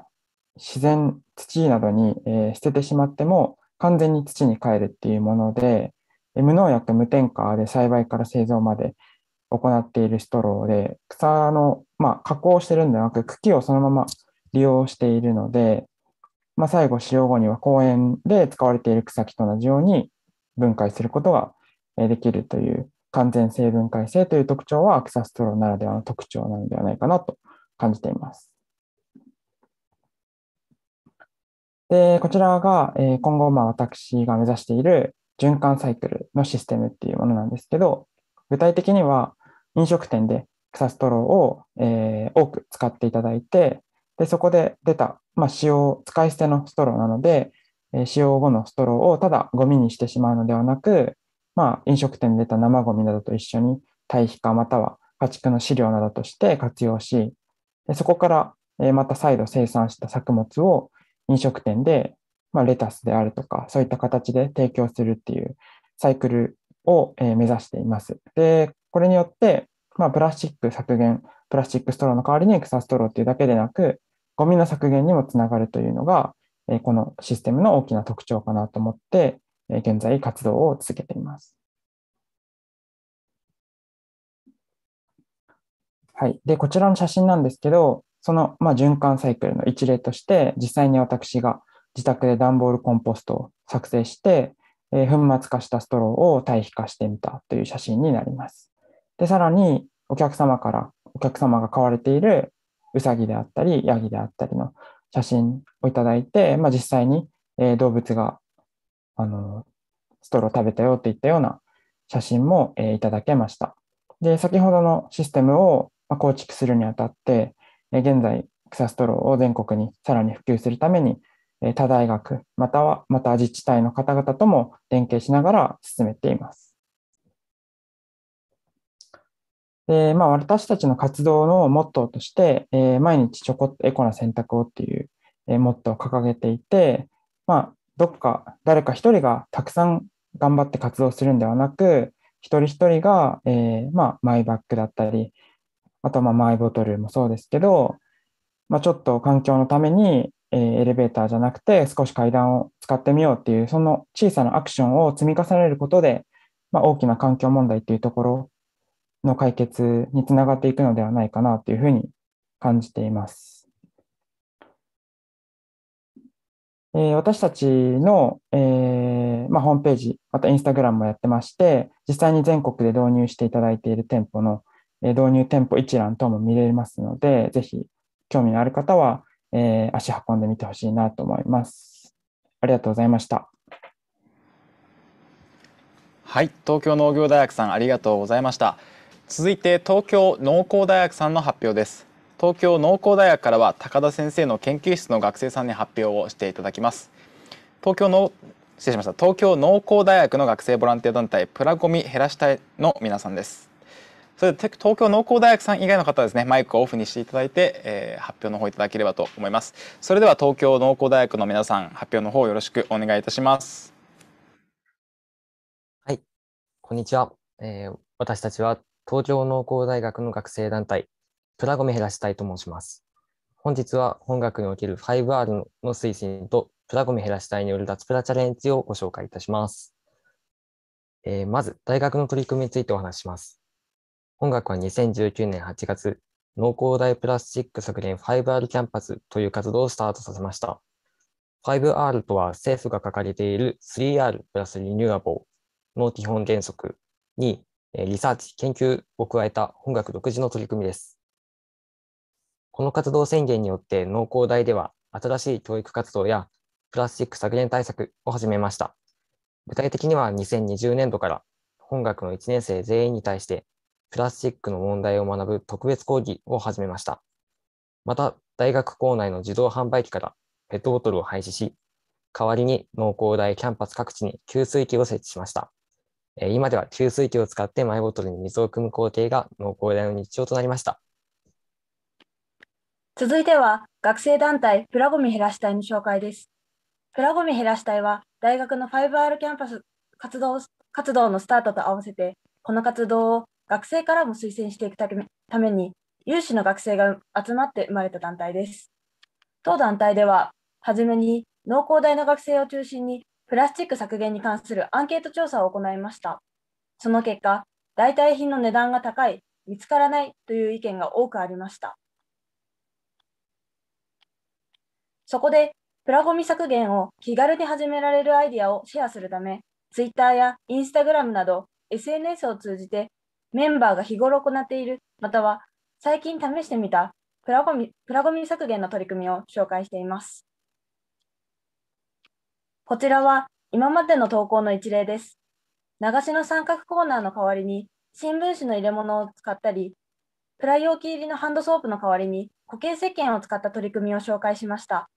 自然土などに、えー、捨ててしまっても、完全に土に帰るっていうもので、無農薬無添加で栽培から製造まで行っているストローで草の、まあ、加工してるんではなく茎をそのまま利用しているので、まあ、最後使用後には公園で使われている草木と同じように分解することができるという完全性分解性という特徴は草ストローならではの特徴なのではないかなと感じています。でこちらが今後まあ私が目指している循環サイクルのシステムっていうものなんですけど、具体的には飲食店で草ストローを、えー、多く使っていただいて、でそこで出た、まあ、使用、使い捨てのストローなので、え使用後のストローをただゴミにしてしまうのではなく、まあ、飲食店で出た生ゴミなどと一緒に堆肥かまたは家畜の飼料などとして活用し、でそこからまた再度生産した作物を飲食店でまあ、レタスであるとか、そういった形で提供するっていうサイクルを、え目指しています。で、これによって、まあ、プラスチック削減、プラスチックストローの代わりに草ストローっていうだけでなく、ゴミの削減にもつながるというのが、えこのシステムの大きな特徴かなと思って、え現在活動を続けています。はい。で、こちらの写真なんですけど、その、まあ、循環サイクルの一例として、実際に私が自宅で段ボールコンポストを作成して、え粉末化したストローを堆肥化してみたという写真になります。で、さらにお客様から、お客様が買われているうさぎであったり、ヤギであったりの写真をいただいて、まあ、実際に、え動物があのストローを食べたよといったような写真も、えいただけました。で、先ほどのシステムを、ま構築するにあたって、え現在、草ストローを全国にさらに普及するために、他大学、または、また自治体の方々とも連携しながら進めています。でまあ、私たちの活動のモットーとして、えー、毎日ちょこっとエコな選択をっていう、えモットーを掲げていて、まあ、どっか誰か一人がたくさん頑張って活動するんではなく、一人一人が、えー、まあ、マイバッグだったり、あとまあマイボトルもそうですけど、まあ、ちょっと環境のためにえエレベーターじゃなくて少し階段を使ってみようっていうその小さなアクションを積み重ねることで、まあ、大きな環境問題っていうところの解決につながっていくのではないかなというふうに感じています。えー、私たちの、えーまあ、ホームページ、またインスタグラムもやってまして、実際に全国で導入していただいている店舗の、えー、導入店舗一覧等も見れますので、ぜひ興味のある方は、えー、足運んでみてほしいなと思います。ありがとうございました。はい、東京農業大学さんありがとうございました。続いて東京農工大学さんの発表です。東京農工大学からは高田先生の研究室の学生さんに発表をしていただきます。東京の失礼しました。東京農工大学の学生ボランティア団体プラゴミ減らしたいの皆さんです。それで東京農工大学さん以外の方はですねマイクをオフにしていただいて、えー、発表の方いただければと思いますそれでは東京農工大学の皆さん発表の方よろしくお願いいたしますはいこんにちは、えー、私たちは東京農工大学の学生団体プラゴメ減らしたいと申します本日は本学における 5R の推進とプラゴミ減らしたいによる脱プラチャレンジをご紹介いたします。えー、まず、大学の取り組みについてお話します。本学は2019年8月、農工大プラスチック削減 5R キャンパスという活動をスタートさせました。5R とは政府が掲げている 3R プラスリニューアボーの基本原則にリサーチ、研究を加えた本学独自の取り組みです。この活動宣言によって農工大では新しい教育活動やプラスチック削減対策を始めました。具体的には2020年度から本学の1年生全員に対してプラスチックの問題を学ぶ特別講義を始めました。また、大学構内の自動販売機からペットボトルを廃止し、代わりに農工大キャンパス各地に給水器を設置しました。今では給水器を使ってマイボトルに水を汲む工程が農工大の日常となりました。続いては学生団体プラゴミ減らし隊の紹介です。プラゴミ減らし隊は大学の 5R キャンパス活動活動のスタートと合わせてこの活動を学生からも推薦していくために有志の学生が集まって生まれた団体です。当団体では、はじめに農工大の学生を中心にプラスチック削減に関するアンケート調査を行いました。その結果、代替品の値段が高い、見つからないという意見が多くありました。そこで、プラゴミ削減を気軽に始められるアイディアをシェアするため、Twitter や Instagram など SNS を通じてメンバーが日頃行っている、または最近試してみたプラゴミプラゴミ削減の取り組みを紹介しています。こちらは今までの投稿の一例です。流しの三角コーナーの代わりに新聞紙の入れ物を使ったり、プラ容器入りのハンドソープの代わりに固形石鹸を使った取り組みを紹介しました。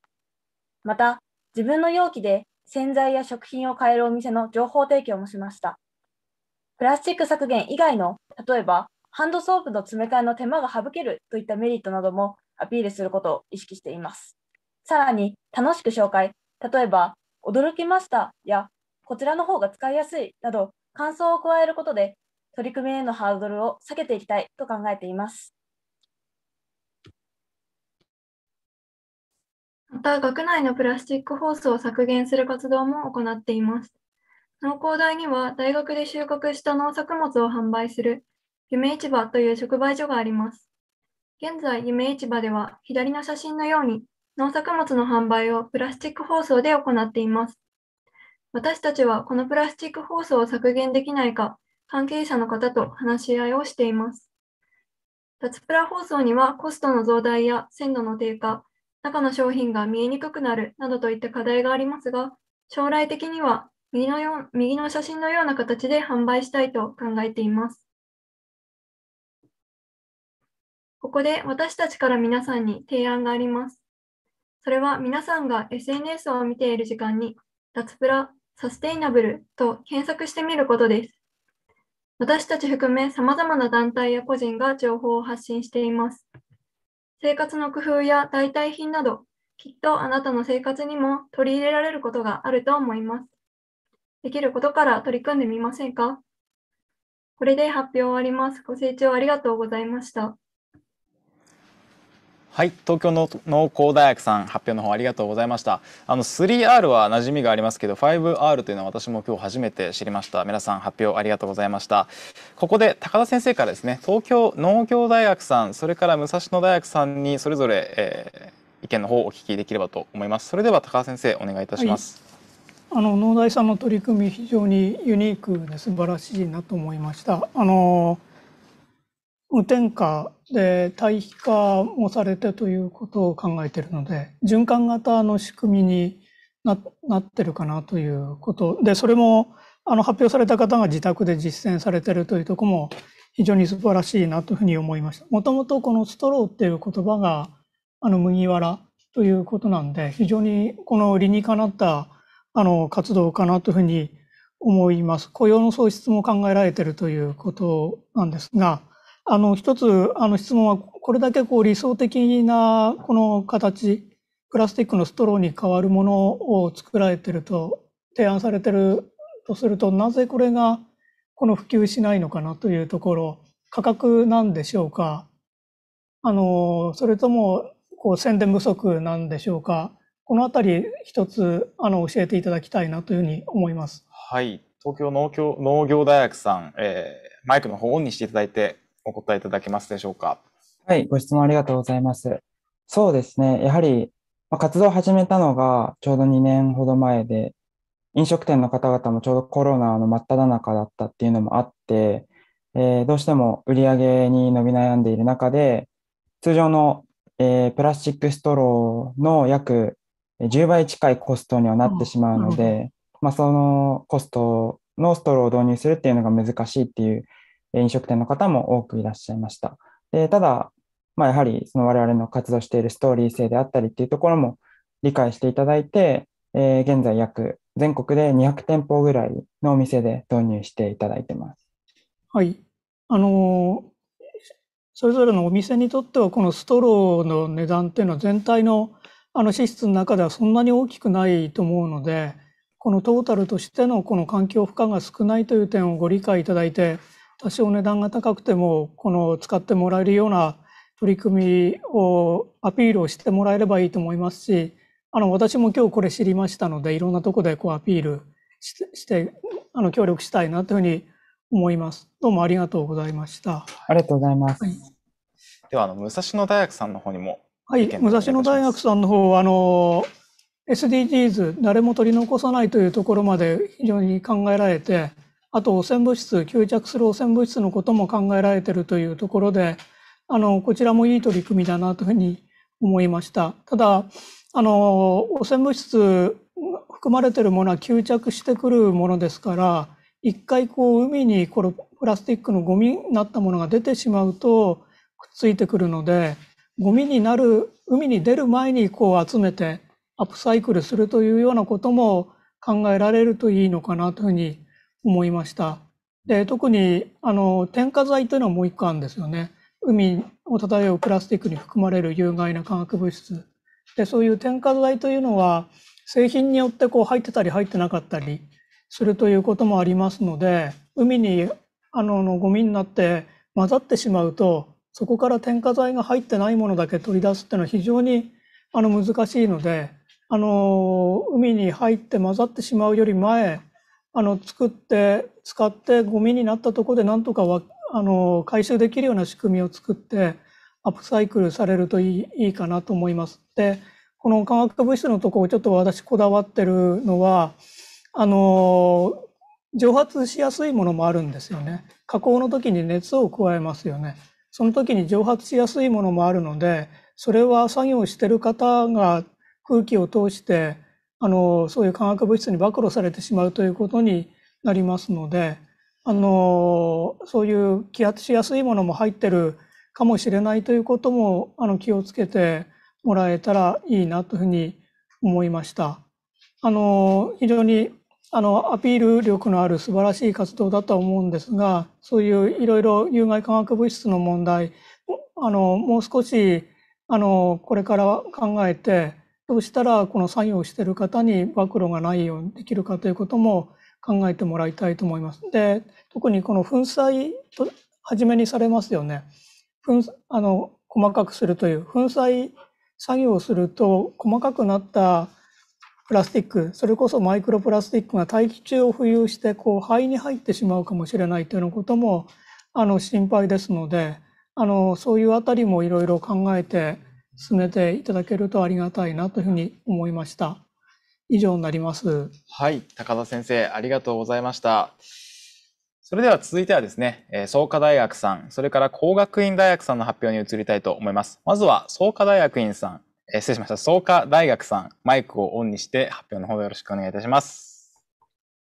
また、自分の容器で洗剤や食品を買えるお店の情報提供もしました。プラスチック削減以外の、例えばハンドソープの詰め替えの手間が省けるといったメリットなどもアピールすることを意識しています。さらに、楽しく紹介、例えば、驚きましたや、こちらの方が使いやすいなど、感想を加えることで、取り組みへのハードルを下げていきたいと考えています。また、学内のプラスチック包装を削減する活動も行っています。農工大には大学で収穫した農作物を販売する夢市場という直売所があります。現在、夢市場では左の写真のように農作物の販売をプラスチック包装で行っています。私たちはこのプラスチック包装を削減できないか、関係者の方と話し合いをしています。脱プラ包装にはコストの増大や鮮度の低下、中の商品が見えにくくなるなどといった課題がありますが、将来的には右のよ右の写真のような形で販売したいと考えています。ここで私たちから皆さんに提案があります。それは皆さんが SNS を見ている時間に、脱プラ、サステイナブルと検索してみることです。私たち含め様々な団体や個人が情報を発信しています。生活の工夫や代替品など、きっとあなたの生活にも取り入れられることがあると思います。できることから取り組んでみませんかこれで発表終わります。ご清聴ありがとうございました。はい、東京の農工大学さん発表の方ありがとうございました。あの 3R は馴染みがありますけど、5R というのは私も今日初めて知りました。皆さん発表ありがとうございました。ここで高田先生からですね、東京農業大学さん、それから武蔵野大学さんにそれぞれ、えー、意見の方をお聞きできればと思います。それでは高田先生お願いいたします。はいあの農大さんの取り組み非常にユニークで素晴らしいなと思いました。あの無添加で堆肥化もされてということを考えているので循環型の仕組みになってるかなということでそれもあの発表された方が自宅で実践されてるというとこも非常に素晴らしいなというふうに思いました。もともとこのストローっていう言葉があの麦わらということなんで非常にこの理にかなったあの活動かなというふうに思います。雇用の創出も考えられているということなんですが、あの一つあの質問はこれだけこう理想的なこの形プラスチックのストローに代わるものを作られてると提案されてるとするとなぜこれがこの普及しないのかなというところ価格なんでしょうかあのそれともこう宣伝不足なんでしょうかこのあたり一つあの教えていただきたいなというふうに思います。はい。東京農業農業大学さん、えー、マイクの方をオンにしていただいてお答えいただけますでしょうか。はい、ご質問ありがとうございます。そうですね、やはり、まあ、活動を始めたのがちょうど2年ほど前で、飲食店の方々もちょうどコロナの真っ只中だったっていうのもあって、えー、どうしても売り上げに伸び悩んでいる中で、通常の、えー、プラスチックストローの約10倍近いコストにはなってしまうので、まあ、そのコストのストローを導入するっていうのが難しいっていう飲食店の方も多くいらっしゃいました。でただ、まあ、やはりその我々の活動しているストーリー性であったりっていうところも理解していただいて、えー、現在約全国で200店舗ぐらいのお店で導入していただいてます。はい。あのそれぞれのお店にとってはこのストローの値段っていうのは全体のあの資質の中ではそんなに大きくないと思うのでこのトータルとしてのこの環境負荷が少ないという点をご理解いただいて多少値段が高くてもこの使ってもらえるような取り組みをアピールをしてもらえればいいと思いますしあの私も今日これ知りましたのでいろんなとこでこうアピールしてあの協力したいなというふうに思います。どうもありがとうございました。ありがとうございます。はい、ではあの武蔵野大学さんの方にもはい、武蔵野大学さんの方はあの SDGs 誰も取り残さないというところまで非常に考えられてあと汚染物質吸着する汚染物質のことも考えられてるというところであのこちらもいい取り組みだなというふうに思いましたただあの汚染物質含まれてるものは吸着してくるものですから一回こう海にこのプラスチックのゴミになったものが出てしまうとくっついてくるのでゴミになる、海に出る前にこう集めてアップサイクルするというようなことも考えられるといいのかなというふうに思いました。で、特にあの添加剤というのはもう一個あるんですよね。海を漂うプラスチックに含まれる有害な化学物質。で、そういう添加剤というのは製品によってこう入ってたり入ってなかったりするということもありますので、海にあのゴミになって混ざってしまうとそこから添加剤が入ってないものだけ取り出すっていうのは非常にあの難しいのであの海に入って混ざってしまうより前あの作って使ってゴミになったとこでなんとかわあの回収できるような仕組みを作ってアップサイクルされるといいいいかなと思います。でこの化学物質のところちょっと私こだわってるのはあの蒸発しやすいものもあるんですよね。加工の時に熱を加えますよね。その時に蒸発しやすいものもあるのでそれは作業してる方が空気を通してあのそういう化学物質に暴露されてしまうということになりますのであのそういう揮発しやすいものも入ってるかもしれないということもあの気をつけてもらえたらいいなというふうに思いました。あの非常にあのアピール力のある素晴らしい活動だとは思うんですがそういういろいろ有害化学物質の問題あのもう少しあのこれから考えてどうしたらこの作業をしている方に暴露がないようにできるかということも考えてもらいたいと思います。で特にこの粉砕と初めにされますよね。あの細かくするという粉砕作業をすると細かくなったプラスチックそれこそマイクロプラスチックが大気中を浮遊してこう肺に入ってしまうかもしれないというようなこともあの心配ですのであのそういうあたりもいろいろ考えて進めていただけるとありがたいなというふうに思いました。以上になります。はい、高田先生ありがとうございました。それでは続いてはですね、創価大学さん、それから工学院大学さんの発表に移りたいと思います。まずは創価大学院さん、えー、失礼しました。創価大学さん、マイクをオンにして発表の方よろしくお願いいたします。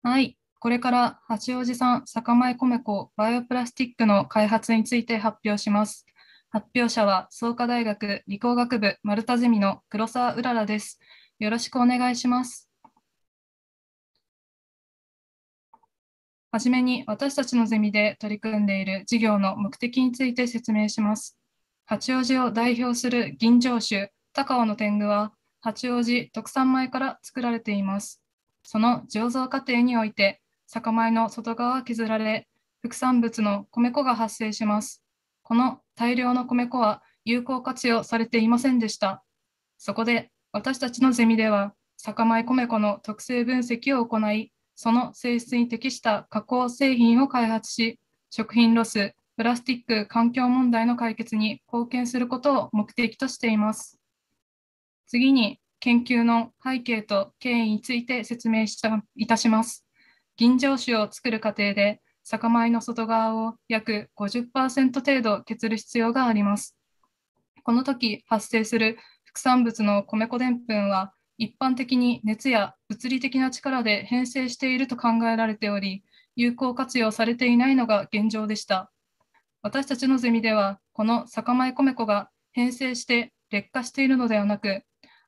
はい。これから八王子産酒米米粉バイオプラスティックの開発について発表します。発表者は創価大学理工学部丸田ゼミの黒澤うららです。よろしくお願いします。はじめに私たちのゼミで取り組んでいる事業の目的について説明します。八王子を代表する銀城酒、高尾の天狗は八王子特産米から作られています。その醸造過程において、酒米の外側は削られ、副産物の米粉が発生します。この大量の米粉は有効活用されていませんでした。そこで私たちのゼミでは、酒米米粉の特性分析を行い、その性質に適した加工製品を開発し、食品ロス、プラスティック環境問題の解決に貢献することを目的としています。次に研究の背景と経緯について説明したいたします。銀醸酒を作る過程で酒米の外側を約50%程度削る必要があります。この時発生する副産物の米粉でんぷんは一般的に熱や物理的な力で変成していると考えられており、有効活用されていないのが現状でした。私たちのゼミでは、この酒米米粉が変成して劣化しているのではなく、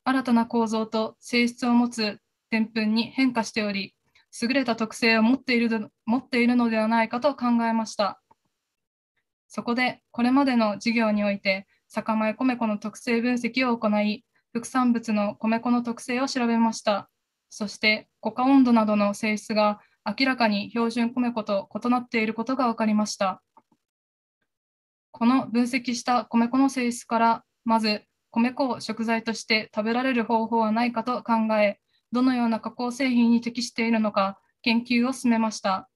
新たな構造と性質を持つでんぷんに変化しており、優れた特性を持っている持っているのではないかと考えました。そこで、これまでの授業において、酒米米粉の特性分析を行い、副産物の米粉の特性を調べました。そして、固化温度などの性質が明らかに標準米粉と異なっていることが分かりました。この分析した米粉の性質から、まず米粉を食材として食べられる方法はないかと考え、どのような加工製品に適しているのか研究を進めました。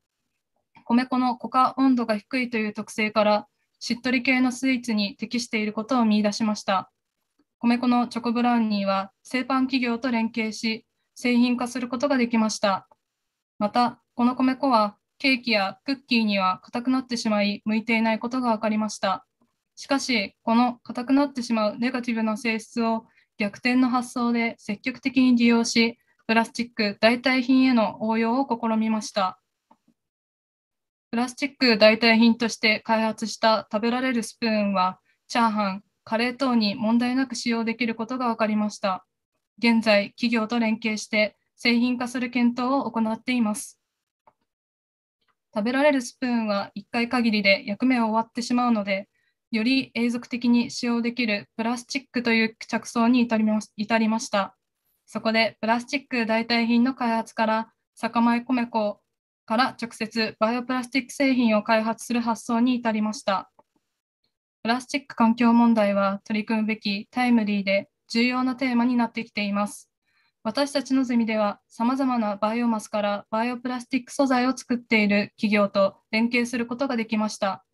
米粉の固化温度が低いという特性から、しっとり系のスイーツに適していることを見出しました。米粉のチョコブラウニーは製パン企業と連携し、製品化することができました。また、この米粉はケーキやクッキーには硬くなってしまい、向いていないことが分かりました。しかし、この硬くなってしまうネガティブな性質を逆転の発想で積極的に利用し、プラスチック代替品への応用を試みました。プラスチック代替品として開発した食べられるスプーンは、チャーハン、カレー等に問題なく使用できることが分かりました。現在、企業と連携して製品化する検討を行っています。食べられるスプーンは1回限りで役目を終わってしまうので、より永続的に使用できるプラスチックという着想に至りました。そこでプラスチック代替品の開発から酒米米粉から直接バイオプラスチック製品を開発する発想に至りました。プラスチック環境問題は取り組むべきタイムリーで重要なテーマになってきています。私たちのゼミでは、さまざまなバイオマスからバイオプラスチック素材を作っている企業と連携することができました。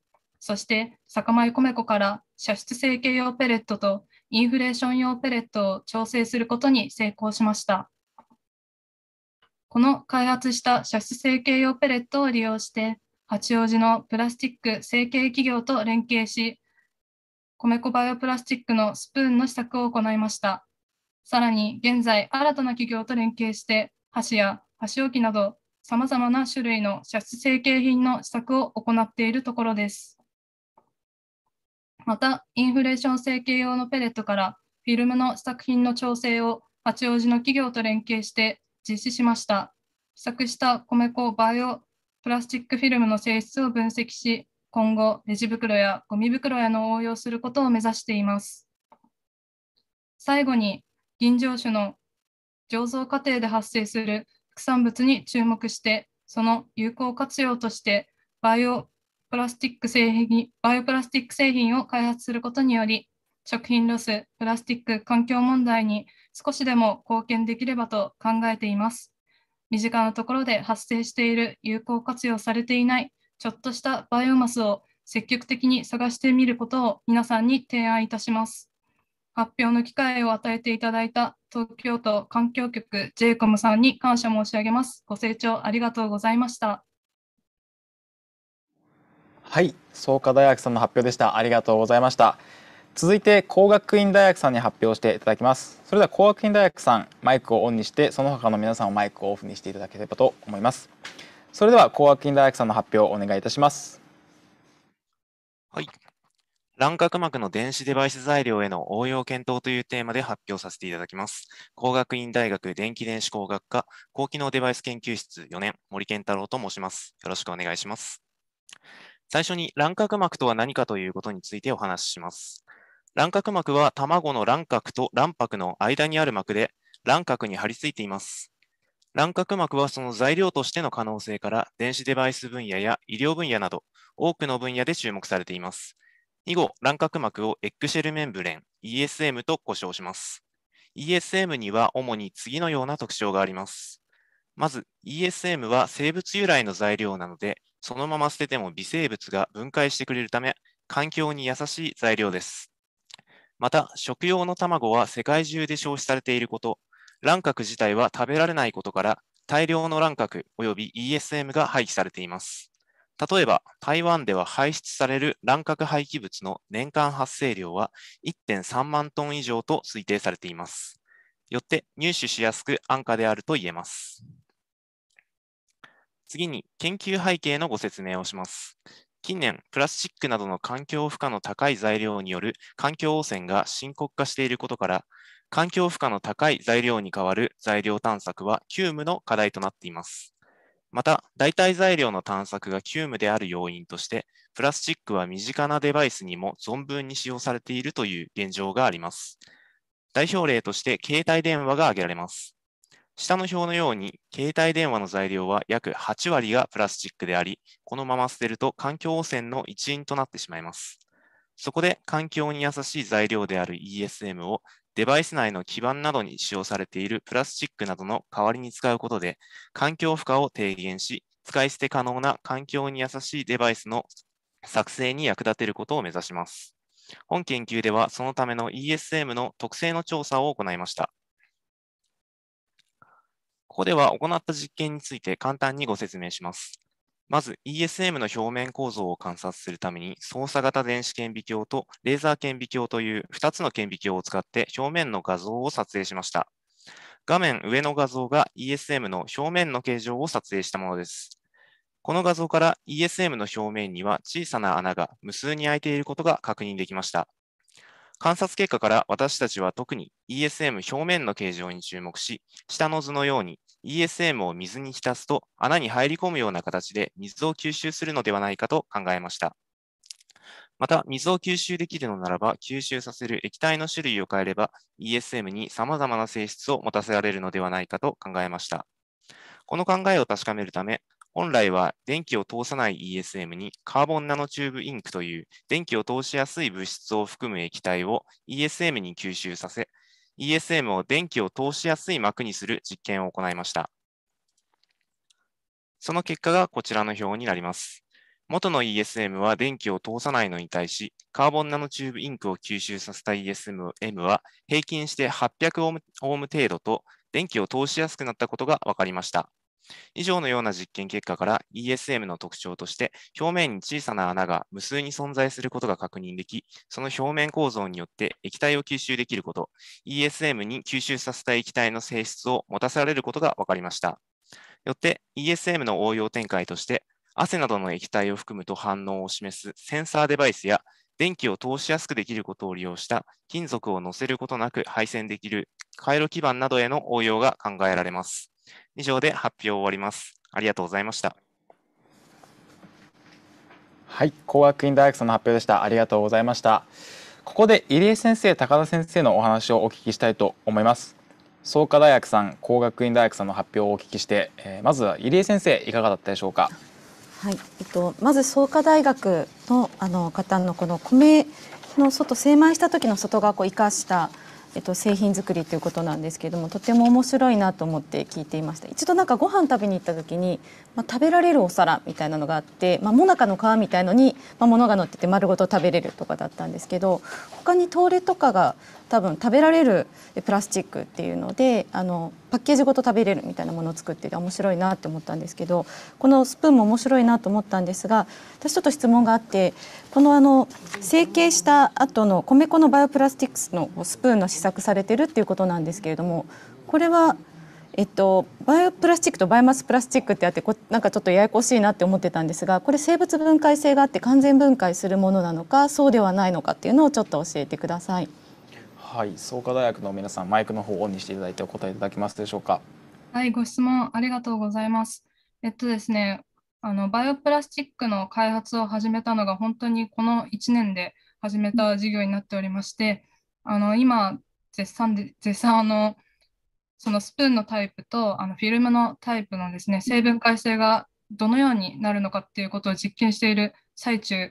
そして酒米米粉から射出成形用ペレットとインフレーション用ペレットを調整することに成功しました。この開発した射出成形用ペレットを利用して、八王子のプラスチック成形企業と連携し、米粉バイオプラスチックのスプーンの試作を行いました。さらに現在、新たな企業と連携して、箸や箸置きなど、さまざまな種類の射出成形品の施策を行っているところです。また、インフレーション成形用のペレットからフィルムの試作品の調整を八王子の企業と連携して実施しました。試作した米粉バイオプラスチックフィルムの性質を分析し、今後、レジ袋やゴミ袋への応用することを目指しています。最後に、銀醸酒の醸造過程で発生する副産物に注目して、その有効活用として、バイオプラスチック製品、バイオプラスチック製品を開発することにより、食品ロス、プラスチック、環境問題に少しでも貢献できればと考えています。身近なところで発生している有効活用されていないちょっとしたバイオマスを積極的に探してみることを皆さんに提案いたします。発表の機会を与えていただいた東京都環境局 JCOM さんに感謝申し上げます。ご清聴ありがとうございました。はい創価大学さんの発表でしたありがとうございました続いて工学院大学さんに発表していただきますそれでは工学院大学さんマイクをオンにしてその他の皆さんをマイクをオフにしていただければと思いますそれでは工学院大学さんの発表をお願いいたしますはい卵殻膜の電子デバイス材料への応用検討というテーマで発表させていただきます。工学院大学電気電子工学科高機能デバイス研究室4年、森健太郎と申します。よろしくお願いします。最初に卵殻膜とは何かということについてお話しします。卵殻膜は卵の卵殻と卵白の間にある膜で卵殻に張り付いています。卵殻膜はその材料としての可能性から電子デバイス分野や医療分野など多くの分野で注目されています。以後、卵殻膜をエッグシェルメンブレン ESM と呼称します。ESM には主に次のような特徴があります。まず ESM は生物由来の材料なのでそのまま捨てても微生物が分解してくれるため、環境に優しい材料です。また、食用の卵は世界中で消費されていること、卵殻自体は食べられないことから、大量の卵殻及び ESM が廃棄されています。例えば、台湾では排出される卵殻廃棄物の年間発生量は1.3万トン以上と推定されています。よって入手しやすく安価であると言えます。次に研究背景のご説明をします。近年、プラスチックなどの環境負荷の高い材料による環境汚染が深刻化していることから、環境負荷の高い材料に代わる材料探索は急務の課題となっています。また、代替材料の探索が急務である要因として、プラスチックは身近なデバイスにも存分に使用されているという現状があります。代表例として携帯電話が挙げられます。下の表のように、携帯電話の材料は約8割がプラスチックであり、このまま捨てると環境汚染の一因となってしまいます。そこで環境に優しい材料である ESM をデバイス内の基板などに使用されているプラスチックなどの代わりに使うことで、環境負荷を低減し、使い捨て可能な環境に優しいデバイスの作成に役立てることを目指します。本研究ではそのための ESM の特性の調査を行いました。ここでは行った実験について簡単にご説明します。まず ESM の表面構造を観察するために操作型電子顕微鏡とレーザー顕微鏡という2つの顕微鏡を使って表面の画像を撮影しました。画面上の画像が ESM の表面の形状を撮影したものです。この画像から ESM の表面には小さな穴が無数に開いていることが確認できました。観察結果から私たちは特に ESM 表面の形状に注目し、下の図のように ESM を水に浸すと穴に入り込むような形で水を吸収するのではないかと考えました。また、水を吸収できるのならば、吸収させる液体の種類を変えれば、ESM に様々な性質を持たせられるのではないかと考えました。この考えを確かめるため、本来は電気を通さない ESM にカーボンナノチューブインクという電気を通しやすい物質を含む液体を ESM に吸収させ、ESM を電気を通しやすい膜にする実験を行いました。その結果がこちらの表になります。元の ESM は電気を通さないのに対し、カーボンナノチューブインクを吸収させた ESM は平均して800オーム程度と電気を通しやすくなったことが分かりました。以上のような実験結果から ESM の特徴として表面に小さな穴が無数に存在することが確認でき、その表面構造によって液体を吸収できること、ESM に吸収させた液体の性質を持たされることが分かりました。よって ESM の応用展開として汗などの液体を含むと反応を示すセンサーデバイスや電気を通しやすくできることを利用した金属を乗せることなく配線できる回路基板などへの応用が考えられます。以上で発表を終わります。ありがとうございました。はい、工学院大学さんの発表でした。ありがとうございました。ここで入江先生、高田先生のお話をお聞きしたいと思います。創価大学さん、工学院大学さんの発表をお聞きして、えー、まずは入江先生、いかがだったでしょうか。はい、えっと、まず創価大学のあの方のこの米の外精米した時の外側を生かしたえっと、製品作りということなんですけれどもとても面白いなと思って聞いていました一度なんかご飯食べに行った時に、まあ、食べられるお皿みたいなのがあって、まあ、もなかの皮みたいのに、まあ、物が乗ってて丸ごと食べれるとかだったんですけど他にトーレとかが多分食べられるプラスチックっていうのであのパッケージごと食べれるみたいなものを作ってて面白いなって思ったんですけどこのスプーンも面白いなと思ったんですが私ちょっと質問があってこのあの成形した後の米粉のバイオプラスチックスのスプーンの試作されてるっていうことなんですけれどもこれはえっと、バイオプラスチックとバイオマスプラスチックってあってこなんかちょっとややこしいなって思ってたんですがこれ生物分解性があって完全分解するものなのかそうではないのかっていうのをちょっと教えてください。はい創価大学の皆さんマイクの方をオンにしていただいてお答えいただけますでしょうかはいご質問ありがとうございますえっとですねあのバイオプラスチックの開発を始めたのが本当にこの1年で始めた事業になっておりましてあの今絶賛で絶賛あのそのスプーンのタイプとあのフィルムのタイプのですね成分解性がどのようになるのかっていうことを実験している最中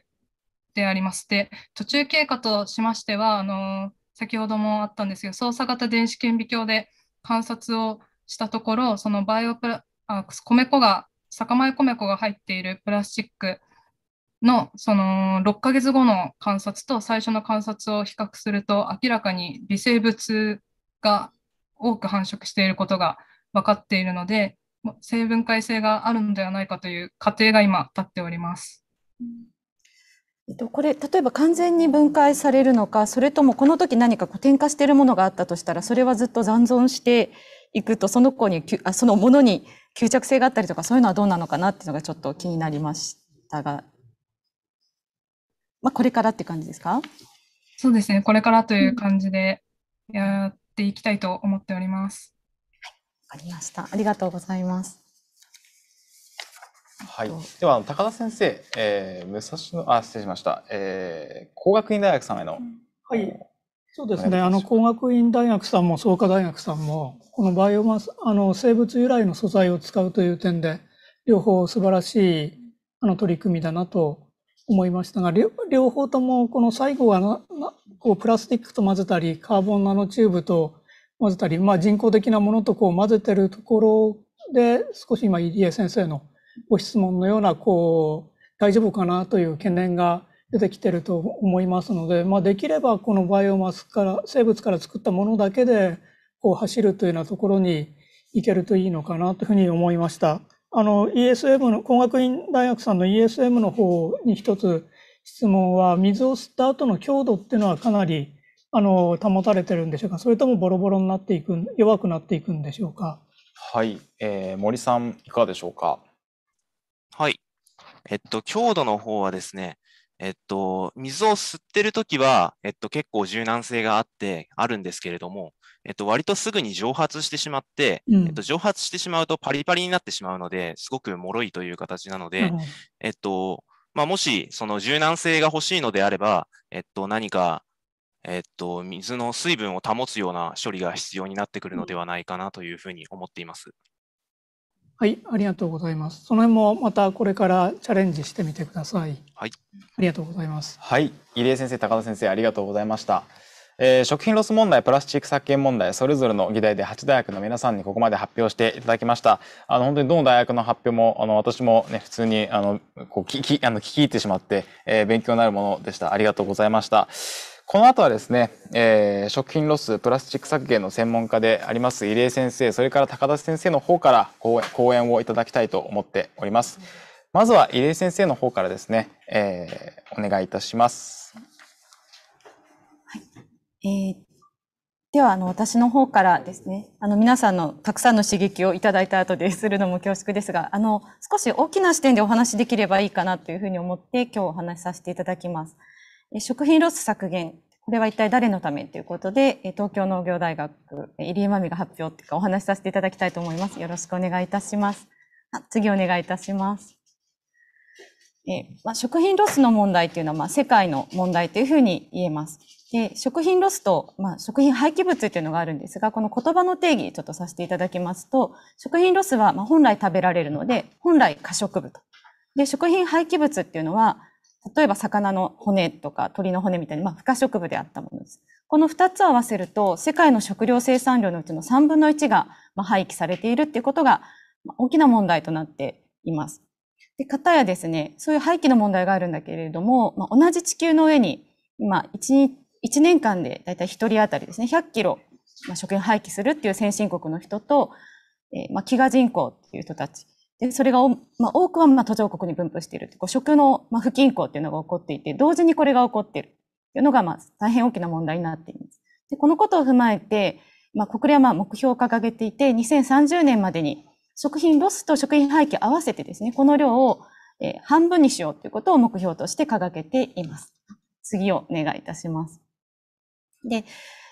でありまして途中経過としましてはあの先ほどもあったんですけど操作型電子顕微鏡で観察をしたところそのバイオプラあ米粉が酒米米粉が入っているプラスチックのその6ヶ月後の観察と最初の観察を比較すると明らかに微生物が多く繁殖していることが分かっているので成分解性があるのではないかという仮定が今立っております。えっと、これ例えば完全に分解されるのかそれともこの時何かこう化しているものがあったとしたらそれはずっと残存していくとその子にあそのものに吸着性があったりとかそういうのはどうなのかなっていうのがちょっと気になりましたが、まあ、これからって感じですかそうですねこれからという感じでやっていきたいと思っております。うん、はい、わかりましたありがとうございますはい、では高田先生、えー、武蔵野あ失礼しました、えー、工学院大学さんへの、はい、そうですねあの工学院大学さんも創価大学さんもこのバイオマスあの生物由来の素材を使うという点で両方素晴らしいあの取り組みだなと思いましたが両方ともこの最後はななこうプラスチックと混ぜたりカーボンナノチューブと混ぜたり、まあ、人工的なものとこう混ぜてるところで少し今入江先生のご質問のようなこう大丈夫かなという懸念が出てきてると思いますので、まあ、できればこのバイオマスから生物から作ったものだけでこう走るというようなところに行けるといいのかなというふうに思いました。あの ESM の工学院大学さんの ESM の方に一つ質問は水を吸った後の強度っていうのはかなりあの保たれてるんでしょうかそれともボロボロになっていく弱くなっていくんでしょうかはい、えー、森さんいかがでしょうかはい。えっと、強度の方はですね、えっと、水を吸ってるときは、えっと、結構柔軟性があって、あるんですけれども、えっと、割とすぐに蒸発してしまって、うん、えっと、蒸発してしまうとパリパリになってしまうので、すごく脆いという形なので、えっと、まあ、もし、その柔軟性が欲しいのであれば、えっと、何か、えっと、水の水分を保つような処理が必要になってくるのではないかなというふうに思っています。はい、ありがとうございます。その辺もまたこれからチャレンジしてみてください。はい、ありがとうございます。はい、入江先生、高田先生、ありがとうございました。えー、食品ロス問題、プラスチック削減問題、それぞれの議題で八大学の皆さんにここまで発表していただきました。あの、本当にどの大学の発表も、あの、私もね、普通に、あの、こう、聞き、あの、聞き入ってしまって、えー、勉強になるものでした。ありがとうございました。この後はですね、えー、食品ロスプラスチック削減の専門家であります入江先生それから高田先生の方から講演をいただきたいと思っております。まずは入江先生の方からですね、えー、お願いいたします。はい、えー、ではあの私の方からですねあの皆さんのたくさんの刺激をいただいた後でするのも恐縮ですがあの少し大きな視点でお話しできればいいかなというふうに思って今日お話しさせていただきます。食品ロス削減、これは一体誰のためということで、東京農業大学、入江真美が発表というかお話しさせていただきたいと思います。よろしくお願いいたします。次お願いいたします。えまあ、食品ロスの問題というのは、まあ、世界の問題というふうに言えます。で食品ロスと、まあ、食品廃棄物というのがあるんですがこの言葉の定義ちょっとさせていただきますと食品ロスは、まあ、本来食べられるので本来可食部とで食品廃棄物っていうのは例えば魚の骨とか鳥の骨みたいに、まあ、不可食部であったものです。この2つを合わせると、世界の食料生産量のうちの3分の1が、まあ、廃棄されているっていうことが、まあ、大きな問題となっています。で、かたやですね、そういう廃棄の問題があるんだけれども、まあ、同じ地球の上に、今1、1年間でだいたい1人当たりですね、100キロ、まあ、食品廃棄するっていう先進国の人と、えーまあ、飢餓人口っていう人たち、で、それが、まあ、多くは、まあ、途上国に分布している。こう食の、まあ、不均衡っていうのが起こっていて、同時にこれが起こっているっていうのが、まあ、大変大きな問題になっています。で、このことを踏まえて、まあ、国連はまあ目標を掲げていて、2030年までに食品ロスと食品廃棄合わせてですね、この量を半分にしようということを目標として掲げています。次をお願いいたします。で、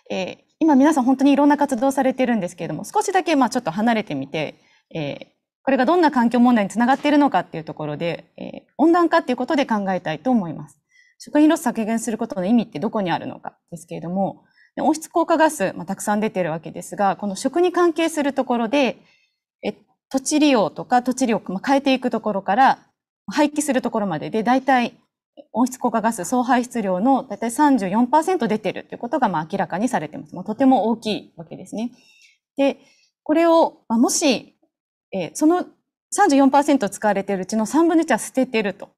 えー、今皆さん本当にいろんな活動をされてるんですけれども、少しだけまあちょっと離れてみて、えーこれがどんな環境問題につながっているのかっていうところで、えー、温暖化っていうことで考えたいと思います。食品ロス削減することの意味ってどこにあるのかですけれども、温室効果ガス、まあ、たくさん出ているわけですが、この食に関係するところで、え土地利用とか土地利用、まあ、変えていくところから廃棄するところまでで、大体温室効果ガス総排出量の大体34%出ているということがまあ明らかにされています。まあ、とても大きいわけですね。で、これを、まあ、もしえー、その34%使われているうちの3分の1は捨てていると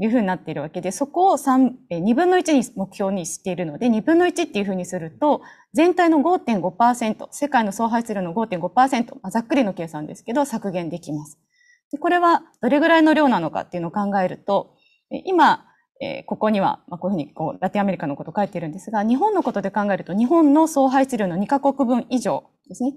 いうふうになっているわけで、そこを3、2分の1に目標にしているので、2分の1っていうふうにすると、全体の5.5%、世界の総排出量の5.5%、まあ、ざっくりの計算ですけど、削減できます。でこれはどれぐらいの量なのかっていうのを考えると、今、えここには、まこういうふうにこうラテンアメリカのこと書いてるんですが、日本のことで考えると、日本の総排出量の2カ国分以上ですね、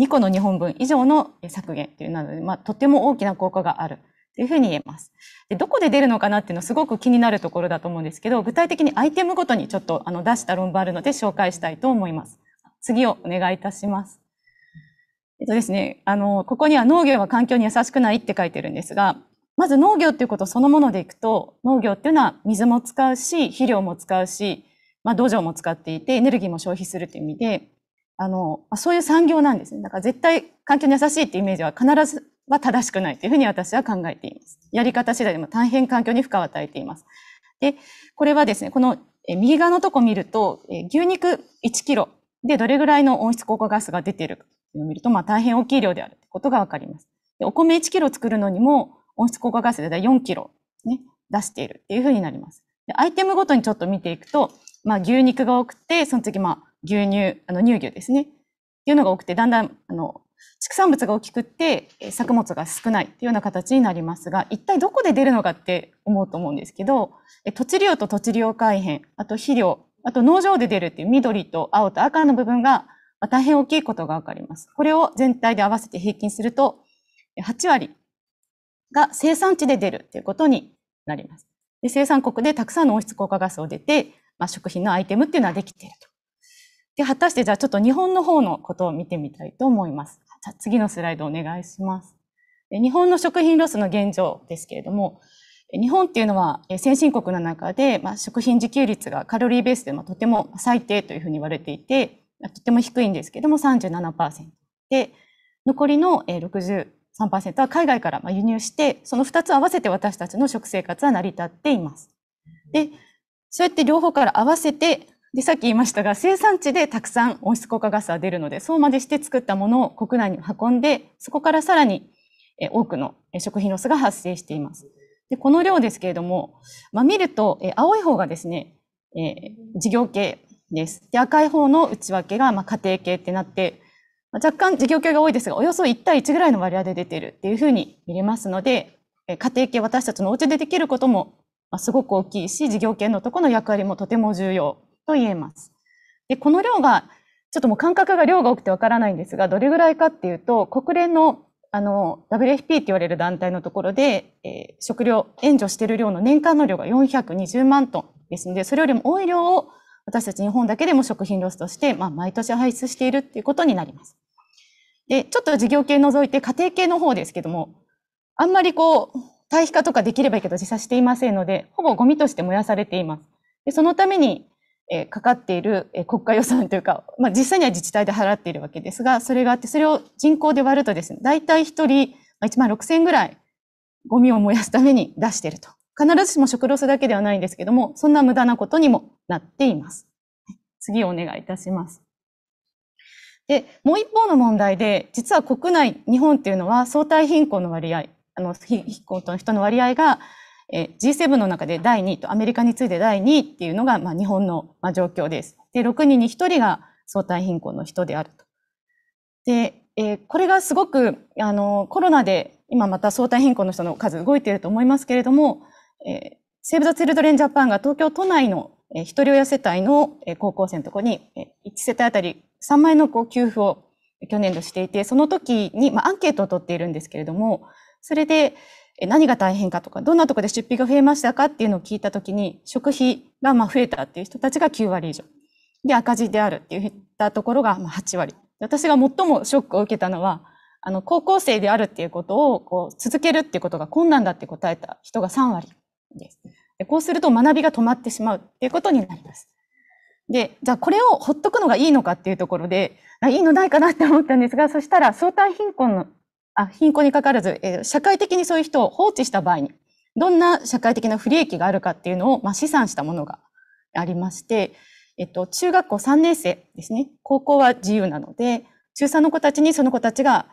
2個の日本分以上の削減というなので、まあ、とても大きな効果があるというふうに言えます。で、どこで出るのかなっていうのすごく気になるところだと思うんですけど、具体的にアイテムごとにちょっとあの出した論文あるので紹介したいと思います。次をお願いいたします。えっとですね、あの、ここには農業は環境に優しくないって書いてるんですが、まず農業っていうことそのものでいくと、農業っていうのは水も使うし、肥料も使うし、まあ、土壌も使っていて、エネルギーも消費するという意味で、あの、そういう産業なんですね。だから絶対環境に優しいってイメージは必ずは正しくないというふうに私は考えています。やり方次第でも大変環境に負荷を与えています。で、これはですね、この右側のとこ見ると、牛肉1キロでどれぐらいの温室効果ガスが出ているかを見ると、まあ大変大きい量であるということがわかります。でお米1キロ作るのにも温室効果ガスでだいたい4キロ、ね、出しているっていうふうになります。でアイテムごとにちょっと見ていくと、まあ牛肉が多くて、その次まあ牛乳、あの乳牛ですね。っていうのが多くて、だんだん、あの、畜産物が大きくって作物が少ないというような形になりますが一体どこで出るのかって思うと思うんですけど土地量と土地量改変あと肥料あと農場で出るっていう緑と青と赤の部分が大変大きいことが分かります。これを全体で合わせて平均すると8割が生産地で出るということになります。で生産国でたくさんの温室効果ガスを出て、まあ、食品のアイテムっていうのはできていると。で、果たしてじゃあちょっと日本の方のことを見てみたいと思います。じゃあ次のスライドお願いします。日本の食品ロスの現状ですけれども、日本っていうのは先進国の中で、まあ、食品自給率がカロリーベースで、とても最低というふうに言われていて、とても低いんですけども37%で、残りの63%は海外から輸入して、その2つ合わせて私たちの食生活は成り立っています。で、そうやって両方から合わせてで、さっき言いましたが、生産地でたくさん温室効果ガスは出るので、そうまでして作ったものを国内に運んで、そこからさらに多くの食品ロスが発生しています。で、この量ですけれども、まあ、見ると、青い方がですね、えー、事業系です。で、赤い方の内訳が、まあ、家庭系ってなって、まあ、若干事業系が多いですが、およそ1対1ぐらいの割合で出てるっていうふうに見れますので、家庭系私たちのお家でできることも、まあ、すごく大きいし、事業系のところの役割もとても重要と言えます。で、この量が、ちょっともう感覚が量が多くてわからないんですが、どれぐらいかっていうと、国連のあの WFP って言われる団体のところで、えー、食料援助している量の年間の量が420万トンですので、それよりも多い量を私たち日本だけでも食品ロスとして、まあ、毎年排出しているっていうことになります。で、ちょっと事業系除いて家庭系の方ですけども、あんまりこう、堆肥化とかできればいいけど自殺していませんので、ほぼゴミとして燃やされています。でそのためにえかかっている国家予算というか、まあ、実際には自治体で払っているわけですが、それがあって、それを人口で割るとですね、大体1人1万6000円ぐらいゴミを燃やすために出していると。必ずしも食ロスだけではないんですけども、そんな無駄なことにもなっています。次お願いいたします。で、もう一方の問題で、実は国内、日本っていうのは相対貧困の割合、あの、貧困との人の割合が、え G7 の中で第2位とアメリカに次いで第2位っていうのが、まあ、日本の、まあ、状況です。で、6人に1人が相対貧困の人であると。で、えー、これがすごく、あの、コロナで今また相対貧困の人の数動いていると思いますけれども、えー、セーブ・ザ・チルドレン・ジャパンが東京都内の、えー、一人親世帯の、えー、高校生のところに、えー、1世帯あたり3万円のこう給付を去年度していて、その時に、まあ、アンケートを取っているんですけれども、それで、何が大変かとか、どんなところで出費が増えましたかっていうのを聞いたときに、食費がまあ増えたっていう人たちが9割以上。で、赤字であるって言ったところがまあ8割。私が最もショックを受けたのは、あの、高校生であるっていうことを、こう、続けるっていうことが困難だって答えた人が3割です。でこうすると学びが止まってしまうっていうことになります。で、じゃあこれをほっとくのがいいのかっていうところで、いいのないかなって思ったんですが、そしたら相対貧困のあ貧困にかかわらず、えー、社会的にそういう人を放置した場合に、どんな社会的な不利益があるかっていうのを、まあ、試算したものがありまして、えっと、中学校3年生ですね、高校は自由なので、中3の子たちにその子たちが、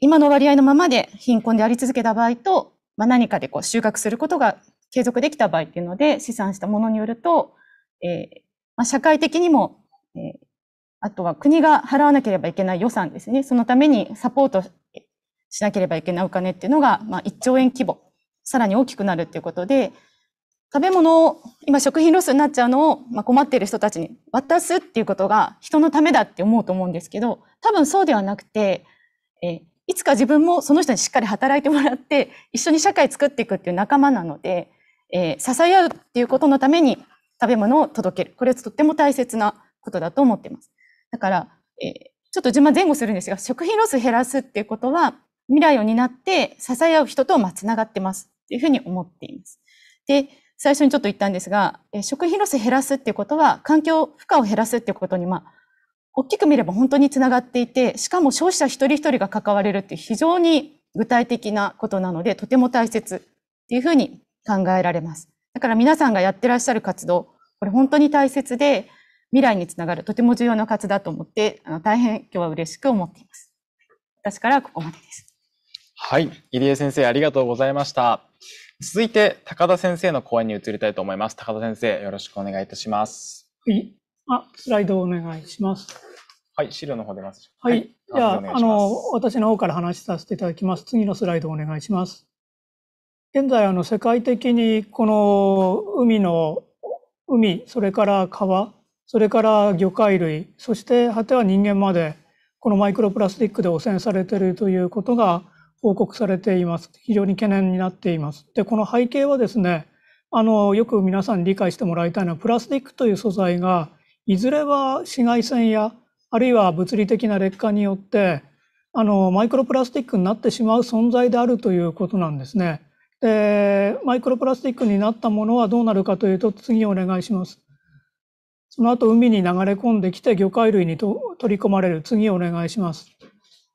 今の割合のままで貧困であり続けた場合と、まあ、何かでこう収穫することが継続できた場合っていうので試算したものによると、えーまあ、社会的にも、えー、あとは国が払わなければいけない予算ですね。そのためにサポートしなければいけないお金っていうのが、まあ、1兆円規模、さらに大きくなるっていうことで、食べ物を、今食品ロスになっちゃうのを、まあ、困っている人たちに渡すっていうことが人のためだって思うと思うんですけど、多分そうではなくて、えいつか自分もその人にしっかり働いてもらって、一緒に社会作っていくっていう仲間なので、えー、支え合うっていうことのために食べ物を届ける。これはとっても大切なことだと思っています。だから、えー、ちょっと自慢前後するんですが、食品ロス減らすっていうことは、未来を担って支え合う人と、まつながってますっていうふうに思っています。で、最初にちょっと言ったんですが、えー、食品ロス減らすっていうことは、環境負荷を減らすっていうことに、まあ、大きく見れば本当につながっていて、しかも消費者一人一人が関われるっていう非常に具体的なことなので、とても大切っていうふうに考えられます。だから皆さんがやってらっしゃる活動、これ本当に大切で、未来につながるとても重要な活動だと思って、あの大変今日は嬉しく思っています。私からここまでです。はい、入江先生ありがとうございました。続いて高田先生の講演に移りたいと思います。高田先生よろしくお願いいたします。はい、あスライドお願いします。はい、資料の方出ます。はい、じゃああの私の方から話させていただきます。次のスライドお願いします。現在あの世界的にこの海の海それから川それから魚介類、そして果ては人間まで、このマイクロプラスティックで汚染されているということが報告されています。非常に懸念になっています。で、この背景はですね、あの、よく皆さんに理解してもらいたいのは、プラスティックという素材が、いずれは紫外線や、あるいは物理的な劣化によって、あの、マイクロプラスティックになってしまう存在であるということなんですね。で、マイクロプラスティックになったものはどうなるかというと、次お願いします。その後海に流れ込んできて魚介類にと取り込まれる。次お願いします。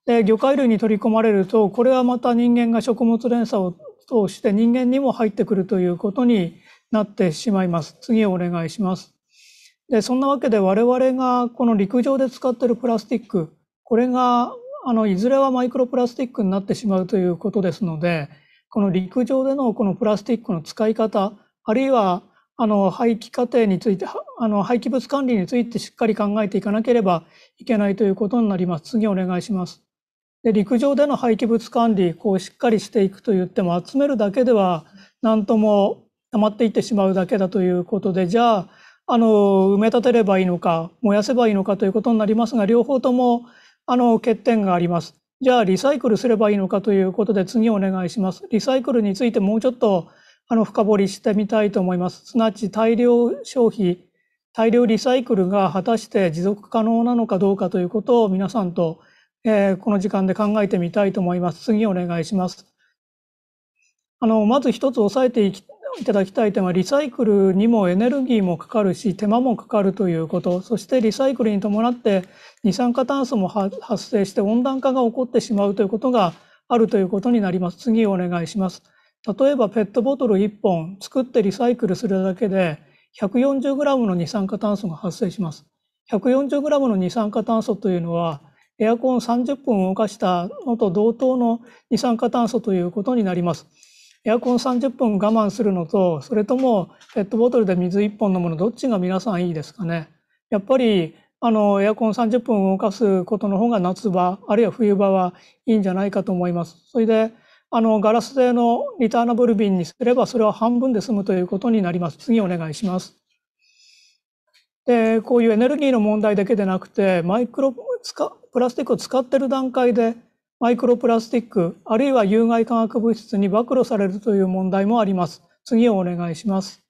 で、魚介類に取り込まれると、これはまた人間が食物連鎖を通して人間にも入ってくるということになってしまいます。次お願いします。で、そんなわけで我々がこの陸上で使ってるプラスチック、これが、あの、いずれはマイクロプラスチックになってしまうということですので、この陸上でのこのプラスチックの使い方、あるいはあの、廃棄過程について、あの、廃棄物管理についてしっかり考えていかなければいけないということになります。次お願いします。で、陸上での廃棄物管理、こうしっかりしていくと言っても、集めるだけでは何とも溜まっていってしまうだけだということで、じゃあ、あの、埋め立てればいいのか、燃やせばいいのかということになりますが、両方とも、あの、欠点があります。じゃあ、リサイクルすればいいのかということで、次お願いします。リサイクルについてもうちょっとあの深掘りしてみたいと思います。すなわち大量消費、大量リサイクルが果たして持続可能なのかどうかということを皆さんと、えー、この時間で考えてみたいと思います。次お願いします。あの、まず一つ押さえていただきたい点は、リサイクルにもエネルギーもかかるし、手間もかかるということ、そしてリサイクルに伴って二酸化炭素も発生して温暖化が起こってしまうということがあるということになります。次お願いします。例えばペットボトル1本作ってリサイクルするだけで 140g の二酸化炭素が発生します。140g の二酸化炭素というのはエアコン30分動かしたのと同等の二酸化炭素ということになります。エアコン30分我慢するのと、それともペットボトルで水1本飲むのどっちが皆さんいいですかね。やっぱりあのエアコン30分動かすことの方が夏場あるいは冬場はいいんじゃないかと思います。それであの、ガラス製のリターナブル瓶にすれば、それは半分で済むということになります。次お願いします。で、こういうエネルギーの問題だけでなくて、マイクロ、プラスチックを使っている段階で、マイクロプラスチック、あるいは有害化学物質に暴露されるという問題もあります。次をお願いします。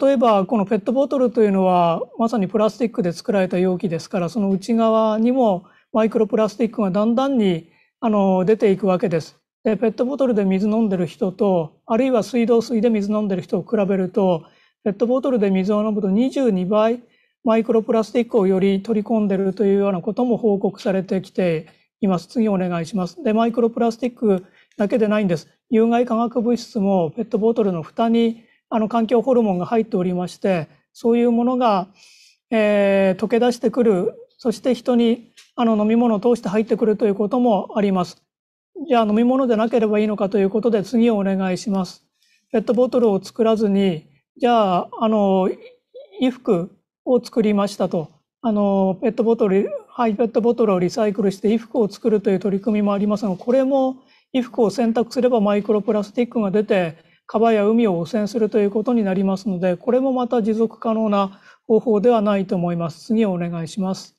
例えば、このペットボトルというのは、まさにプラスチックで作られた容器ですから、その内側にもマイクロプラスチックがだんだんにあの出ていくわけです。でペットボトルで水飲んでる人とあるいは水道水で水飲んでる人を比べるとペットボトルで水を飲むと22倍マイクロプラスチックをより取り込んでるというようなことも報告されてきています。次お願いします。で、マイクロプラスチックだけでないんです。有害化学物質もペットボトルの蓋にあの環境ホルモンが入っておりまして、そういうものが、えー、溶け出してくる、そして人にあの飲み物を通して入ってくるということもあります。いや、飲み物でなければいいのかということで次をお願いします。ペットボトルを作らずに、じゃあ、あの、衣服を作りましたと。あの、ペットボトル、ハイペットボトルをリサイクルして衣服を作るという取り組みもありますが、これも衣服を選択すればマイクロプラスチックが出て、川や海を汚染するということになりますので、これもまた持続可能な方法ではないと思います。次お願いします。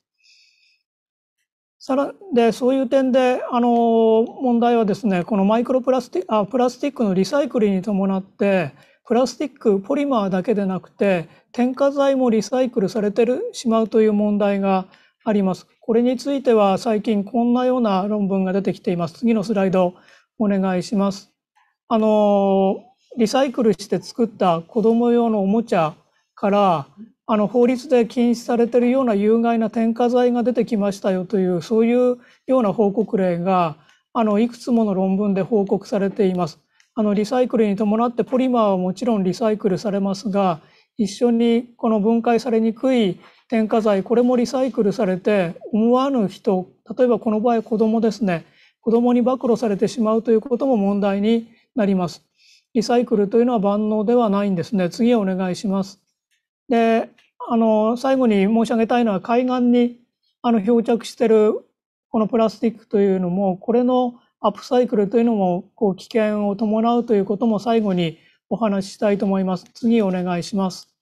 さらでそういう点であの問題はですねこのマイクロプラスティあプラスティックのリサイクルに伴ってプラスティックポリマーだけでなくて添加剤もリサイクルされてるしまうという問題があります。これについては最近こんなような論文が出てきています。次のスライドお願いします。あのリサイクルして作った子供用のおもちゃからあの法律で禁止されているような有害な添加剤が出てきましたよというそういうような報告例があのいくつもの論文で報告されています。あのリサイクルに伴ってポリマーはもちろんリサイクルされますが一緒にこの分解されにくい添加剤これもリサイクルされて思わぬ人例えばこの場合子どもですね子どもに暴露されてしまうということも問題になります。リサイクルというのは万能ではないんですね。次お願いします。で、あの、最後に申し上げたいのは、海岸に、あの、漂着してる、このプラスチックというのも、これのアップサイクルというのも、こう、危険を伴うということも最後にお話ししたいと思います。次お願いします。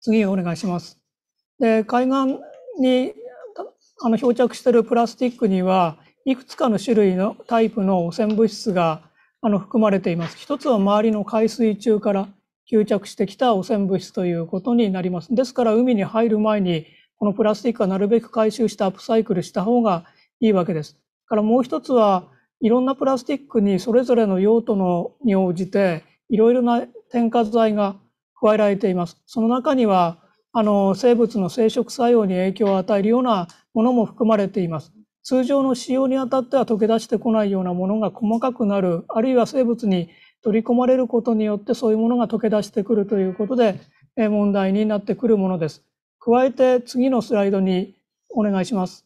次お願いします。で、海岸に、あの、漂着してるプラスチックには、いくつかの種類のタイプの汚染物質が、あの、含まれています。一つは周りの海水中から、吸着してきた汚染物質ということになります。ですから海に入る前にこのプラスチックはなるべく回収してアップサイクルした方がいいわけです。からもう一つはいろんなプラスチックにそれぞれの用途のに応じていろいろな添加剤が加えられています。その中にはあの生物の生殖作用に影響を与えるようなものも含まれています。通常の使用にあたっては溶け出してこないようなものが細かくなる、あるいは生物に取り込まれることによってそういうものが溶け出してくるということで、え問題になってくるものです。加えて次のスライドにお願いします。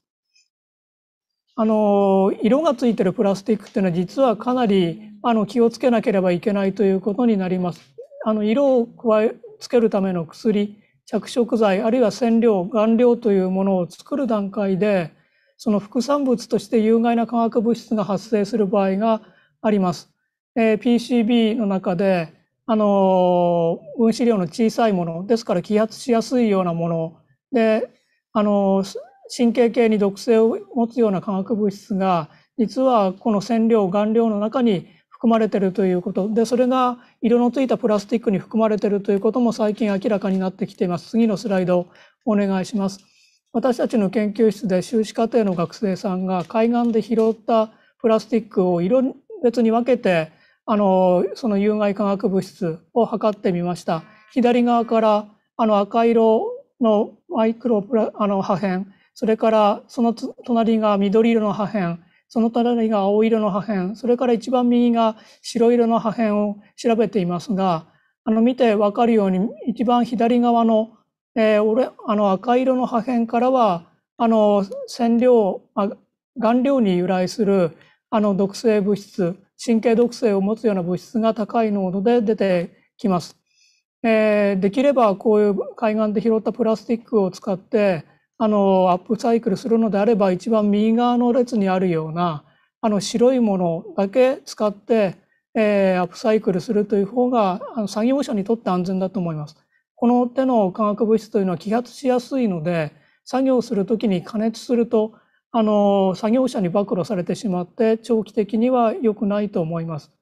あの、色がついてるプラスチックっていうのは実はかなりあの気をつけなければいけないということになります。あの、色を加え、つけるための薬、着色剤、あるいは染料、顔料というものを作る段階で、その副産物として有害な化学物質が発生する場合があります。えー、PCB の中で、あのー、分子量の小さいもの、ですから揮発しやすいようなもので、あのー、神経系に毒性を持つような化学物質が、実はこの染料、顔料の中に含まれているということで、それが色のついたプラスチックに含まれているということも最近明らかになってきています。次のスライドお願いします。私たちの研究室で修士課程の学生さんが海岸で拾ったプラスチックを色別に分けてあのその有害化学物質を測ってみました左側からあの赤色のマイクロプラあの破片それからその隣が緑色の破片その隣が青色の破片それから一番右が白色の破片を調べていますがあの見て分かるように一番左側の,、えー、あの赤色の破片からはあの染料、あ、顔料に由来するあの毒性物質神経毒性を持つような物質が高い濃度で出てきます。えー、できればこういう海岸で拾ったプラスチックを使ってあのアップサイクルするのであれば一番右側の列にあるようなあの白いものだけ使って、えー、アップサイクルするという方があの作業者にとって安全だと思います。この手の化学物質というのは揮発しやすいので作業するときに加熱するとあの、作業者に暴露されてしまって、長期的には良くないと思います。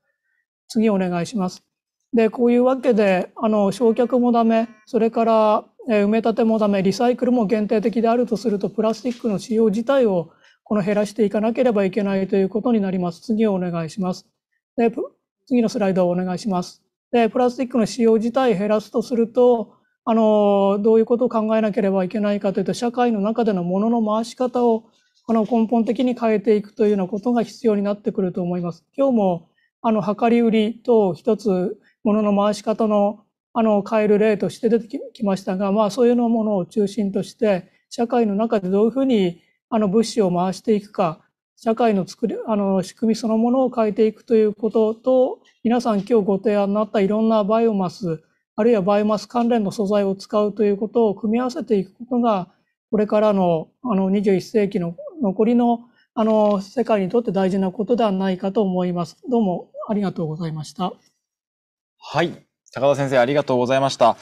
次お願いします。で、こういうわけで、あの、焼却もダメ、それから、え埋め立てもダメ、リサイクルも限定的であるとすると、プラスチックの使用自体をこの減らしていかなければいけないということになります。次をお願いします。で、次のスライドをお願いします。で、プラスチックの使用自体減らすとすると、あの、どういうことを考えなければいけないかというと、社会の中でのものの回し方をあの、根本的に変えていくというようなことが必要になってくると思います。今日も、あの、量り売りと一つ、ものの回し方の、あの、変える例として出てきましたが、まあ、そういうのものを中心として、社会の中でどういうふうに、あの、物資を回していくか、社会の作り、あの、仕組みそのものを変えていくということと、皆さん今日ご提案になったいろんなバイオマス、あるいはバイオマス関連の素材を使うということを組み合わせていくことがこれからのあの21世紀の残りのあの世界にとって大事なことではないかと思います。どうもありがとうございました。はい、高田先生ありがとうございました。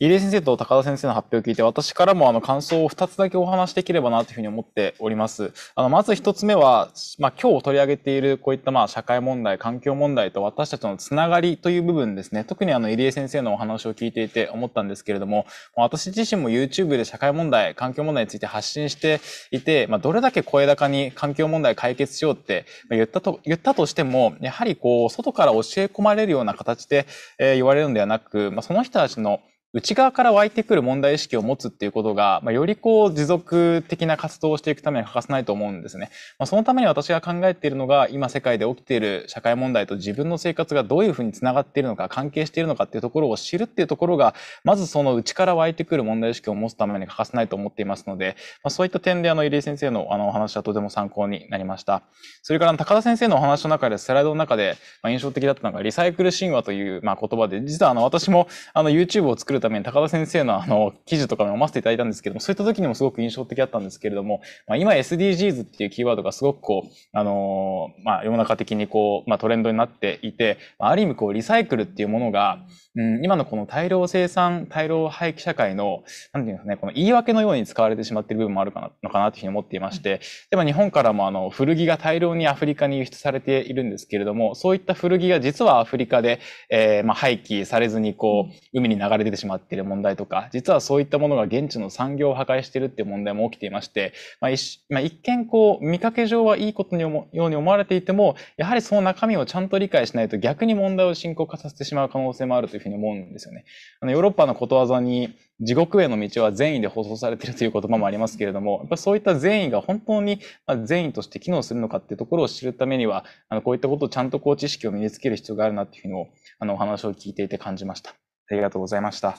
入江先生と高田先生の発表を聞いて、私からもあの感想を2つだけお話しできればなというふうに思っております。あのまず1つ目は、まあ、今日取り上げているこういったまあ社会問題、環境問題と私たちのつながりという部分ですね、特にあの入江先生のお話を聞いていて思ったんですけれども、私自身も YouTube で社会問題、環境問題について発信していて、まあ、どれだけ声高に環境問題解決しようって言ったと言ったとしても、やはりこう外から教え込まれるような形で言われるのではなく、まあ、その人たちの内側から湧いてくる問題意識を持つっていうことが、まあ、よりこう持続的な活動をしていくために欠かせないと思うんですね。まあ、そのために私が考えているのが、今世界で起きている社会問題と自分の生活がどういうふうにつながっているのか、関係しているのかっていうところを知るっていうところが、まずその内から湧いてくる問題意識を持つために欠かせないと思っていますので、まあ、そういった点であの、入江先生のあのお話はとても参考になりました。それから高田先生のお話の中で、スライドの中で、まあ、印象的だったのが、リサイクル神話という、まあ、言葉で、実はあの、私もあの、YouTube を作るるために高田先生のあの記事とかも読ませていただいたんですけども、そういった時にもすごく印象的だったんですけれども、まあ、今 SDGs っていうキーワードがすごくこう、あのー、まあ、世の中的にこう、まあ、トレンドになっていて、まあ、ある意味こうリサイクルっていうものが、うん、今のこの大量生産、大量廃棄社会の、なんていうんですかね、この言い訳のように使われてしまっている部分もあるかなのかなというふうに思っていまして、でも日本からもあの古着が大量にアフリカに輸出されているんですけれども、そういった古着が実はアフリカで、えー、まあ、廃棄されずにこう、海に流れ出てしまっている問題とか、実はそういったものが現地の産業を破壊しているっていう問題も起きていまして、まあ一まあ、一見こう、見かけ上はいいことに思ように思われていても、やはりその中身をちゃんと理解しないと逆に問題を深刻化させてしまう可能性もあるというふうにうに思うんですよね。あのヨーロッパのことわざに地獄への道は善意で放送されているという言葉もありますけれども、やっぱそういった善意が本当に善意として機能するのかっていうところを知るためには、あのこういったことをちゃんとこう知識を身につける必要があるなっていうふうにも、あのお話を聞いていて感じました。ありがとうございました。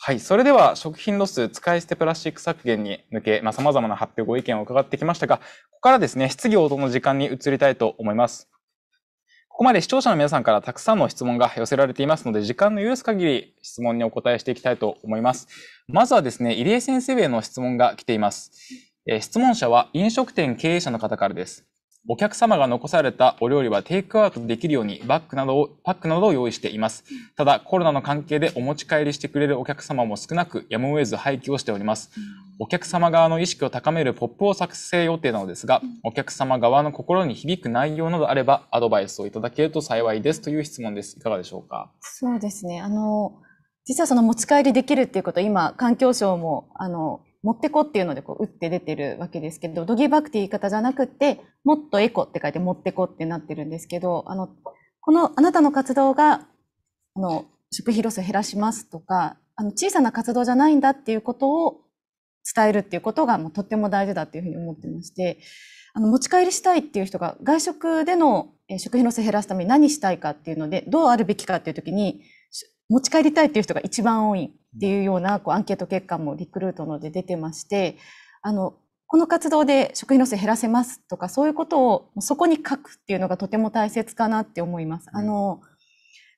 はい。それでは、食品ロス使い捨てプラスチック削減に向け、まあ、様々な発表ご意見を伺ってきましたが、ここからですね、質疑応答の時間に移りたいと思います。ここまで視聴者の皆さんからたくさんの質問が寄せられていますので、時間の許す限り質問にお答えしていきたいと思います。まずはですね、入江先生への質問が来ています。え質問者は飲食店経営者の方からです。お客様が残されたお料理はテイクアウトできるようにバッグなどを、パックなどを用意しています。ただ、コロナの関係でお持ち帰りしてくれるお客様も少なく、やむを得ず廃棄をしております。お客様側の意識を高めるポップを作成予定なのですが、お客様側の心に響く内容などあれば、アドバイスをいただけると幸いですという質問です。いかがでしょうかそうですね。あの、実はその持ち帰りできるっていうこと、今、環境省も、あの、持ってこっていうのでこう打って出てるわけですけど、ドギーバックって言い方じゃなくて、もっとエコって書いて持ってこってなってるんですけど、あの、このあなたの活動が、あの、食費ロス減らしますとか、あの、小さな活動じゃないんだっていうことを伝えるっていうことがもうとっても大事だっていうふうに思ってまして、あの、持ち帰りしたいっていう人が外食での食費ロス減らすために何したいかっていうので、どうあるべきかっていう時に、持ち帰りたいっていう人が一番多いっていうようなこうアンケート結果もリクルートので出てまして、あの、この活動で食品ロス減らせますとか、そういうことをそこに書くっていうのがとても大切かなって思います。あの、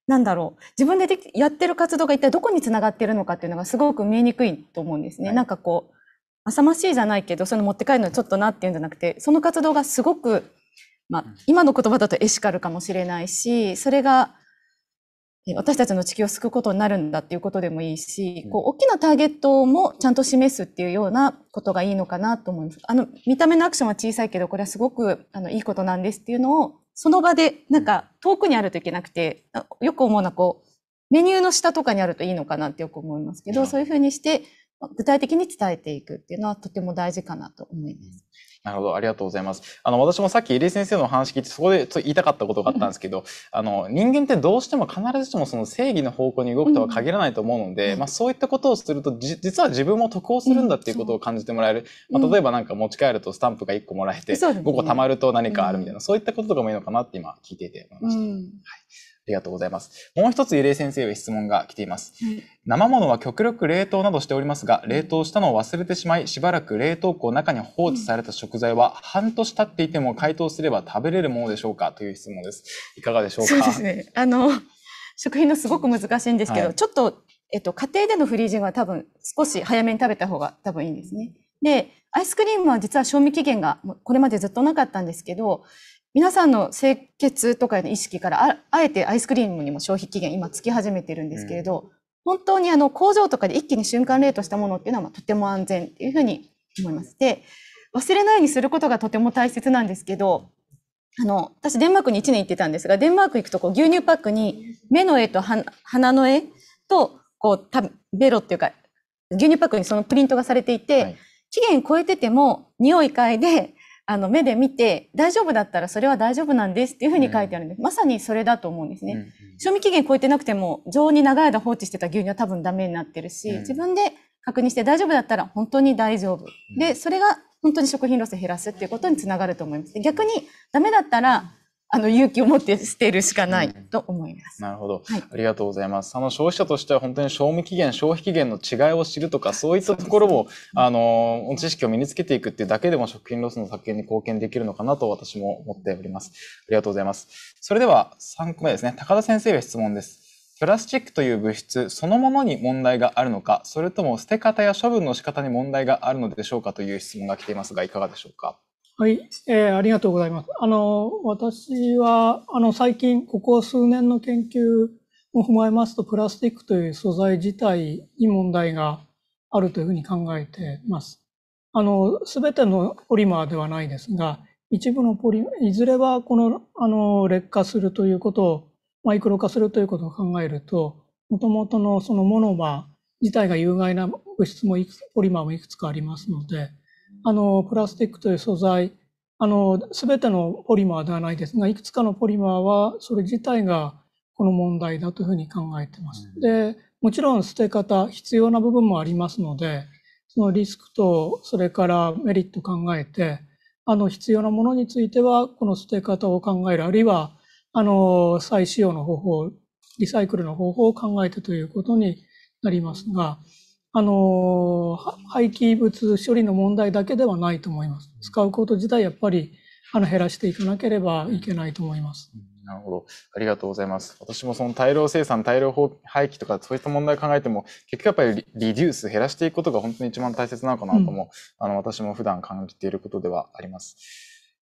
なんだろう。自分ででやってる活動が一体どこにつながってるのかっていうのがすごく見えにくいと思うんですね。はい、なんかこう、浅ましいじゃないけど、その持って帰るのちょっとなっていうんじゃなくて、その活動がすごく、まあ、今の言葉だとエシカルかもしれないし、それが私たちの地球を救うことになるんだっていうことでもいいし、こう大きなターゲットもちゃんと示すっていうようなことがいいのかなと思います。あの見た目のアクションは小さいけどこれはすごくあのいいことなんですっていうのをその場でなんか遠くにあるといけなくてよく思うのはこうメニューの下とかにあるといいのかなってよく思いますけどそういうふうにして具体的に伝えていくっていうのはとても大事かなと思います。なるほど、ありがとうございます。あの、私もさっき入江先生の話聞いて、そこで言いたかったことがあったんですけど、あの、人間ってどうしても必ずしもその正義の方向に動くとは限らないと思うので、うん、まあそういったことをすると、実は自分も得をするんだっていうことを感じてもらえる。うん、まあ、例えばなんか持ち帰るとスタンプが1個もらえて、うん、5個貯まると何かあるみたいな、そういったこととかもいいのかなって今聞いていて思いました。はいありがとうございます。もう一つ、ゆれい先生へ質問が来ています。はい、生ものは極力冷凍などしておりますが、冷凍したのを忘れてしまい、しばらく冷凍庫の中に放置された食材は、半年経っていても解凍すれば食べれるものでしょうかという質問です。いかがでしょうかそうですね。あの、食品のすごく難しいんですけど、はい、ちょっと、えっと、家庭でのフリージングは多分、少し早めに食べた方が多分いいんですね。で、アイスクリームは実は賞味期限がこれまでずっとなかったんですけど、皆さんの清潔とかへの意識からあえてアイスクリームにも消費期限今つき始めてるんですけれど、うん、本当にあの工場とかで一気に瞬間冷凍したものっていうのはとても安全っていうふうに思います。で忘れないようにすることがとても大切なんですけどあの私デンマークに1年行ってたんですがデンマーク行くとこう牛乳パックに目の絵と鼻の絵とこうたベロっていうか牛乳パックにそのプリントがされていて、はい、期限超えてても匂い嗅いであの目で見て大丈夫だったらそれは大丈夫なんですっていうふうに書いてあるんで、うん、まさにそれだと思うんですね、うんうん、賞味期限超えてなくても常に長い間放置してた牛乳は多分ダメになってるし、うん、自分で確認して大丈夫だったら本当に大丈夫、でそれが本当に食品ロス減らすっていうことにつながると思います逆にダメだったらあの勇気を持って捨てるしかないと思います。うん、なるほど、はい、ありがとうございます。その消費者としては本当に賞味期限、消費期限の違いを知るとか、そういったところを、ね、あの、知識を身につけていくっていうだけでも食品ロスの削減に貢献できるのかなと私も思っております。ありがとうございます。それでは3個目ですね。高田先生が質問です。プラスチックという物質そのものに問題があるのか、それとも捨て方や処分の仕方に問題があるのでしょうかという質問が来ていますが、いかがでしょうか。はい、えー、ありがとうございます。あの、私は、あの、最近、ここ数年の研究も踏まえますと、プラスチックという素材自体に問題があるというふうに考えています。あの、すべてのポリマーではないですが、一部のポリ、いずれはこの、あの、劣化するということを、マイクロ化するということを考えると、もともとのそのモノマー自体が有害な物質もいくつ、ポリマーもいくつかありますので、あのプラスチックという素材あの全てのポリマーではないですがいくつかのポリマーはそれ自体がこの問題だというふうに考えてます。でもちろん捨て方必要な部分もありますのでそのリスクとそれからメリット考えてあの必要なものについてはこの捨て方を考えるあるいはあの再使用の方法リサイクルの方法を考えてということになりますがあの廃棄物処理の問題だけではないと思います。使うこと自体やっぱりあの減らしていかなければいけないと思います。なるほど。ありがとうございます。私もその大量生産、大量廃棄とかそういった問題を考えても、結局やっぱりリデュース、減らしていくことが本当に一番大切なのかなとも、うん、あの私も普段感じていることではあります。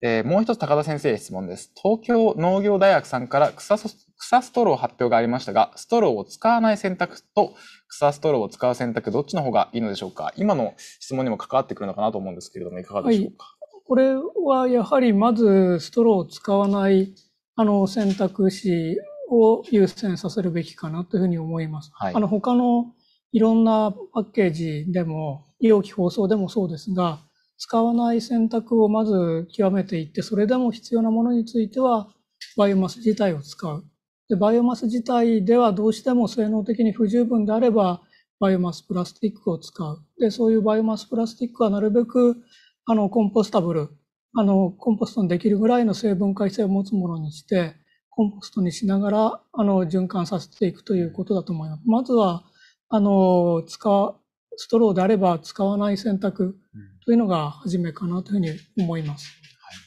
えー、もう一つ高田先生質問です。東京農業大学さんから草草ストロー発表がありましたが、ストローを使わない選択と草ストローを使う選択、どっちの方がいいのでしょうか今の質問にも関わってくるのかなと思うんですけれども、いかがでしょうか、はい、これはやはりまずストローを使わないあの選択肢を優先させるべきかなというふうに思います。はい、あの他のいろんなパッケージでも、容器包装でもそうですが、使わない選択をまず極めていって、それでも必要なものについては、バイオマス自体を使う。で、バイオマス自体ではどうしても性能的に不十分であれば、バイオマスプラスティックを使う。で、そういうバイオマスプラスティックはなるべく、あの、コンポスタブル、あの、コンポストにできるぐらいの成分解性を持つものにして、コンポストにしながら、あの、循環させていくということだと思います。まずは、あの、使、ストローであれば使わない選択というのが初めかなというふうに思います。はい、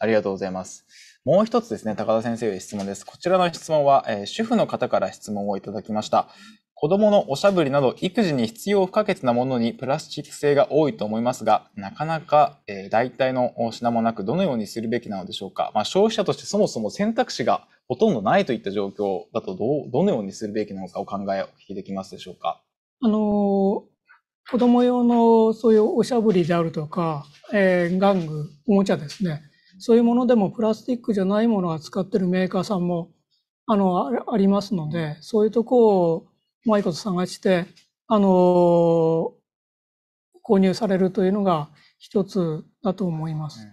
ありがとうございます。もう一つですね、高田先生へ質問です。こちらの質問は、えー、主婦の方から質問をいただきました。子供のおしゃぶりなど育児に必要不可欠なものにプラスチック性が多いと思いますが、なかなか、えー、代替の品もなくどのようにするべきなのでしょうか。まあ、消費者としてそもそも選択肢がほとんどないといった状況だとどうどのようにするべきなのかお考えをお聞きできますでしょうか。あの子供用のそういうおしゃぶりであるとか、えー、玩具、おもちゃですね。そういうものでもプラスチックじゃないものを使ってるメーカーさんも、あの、ありますので、そういうとこをうまいこと探して、あの購入されるというのが一つだと思います。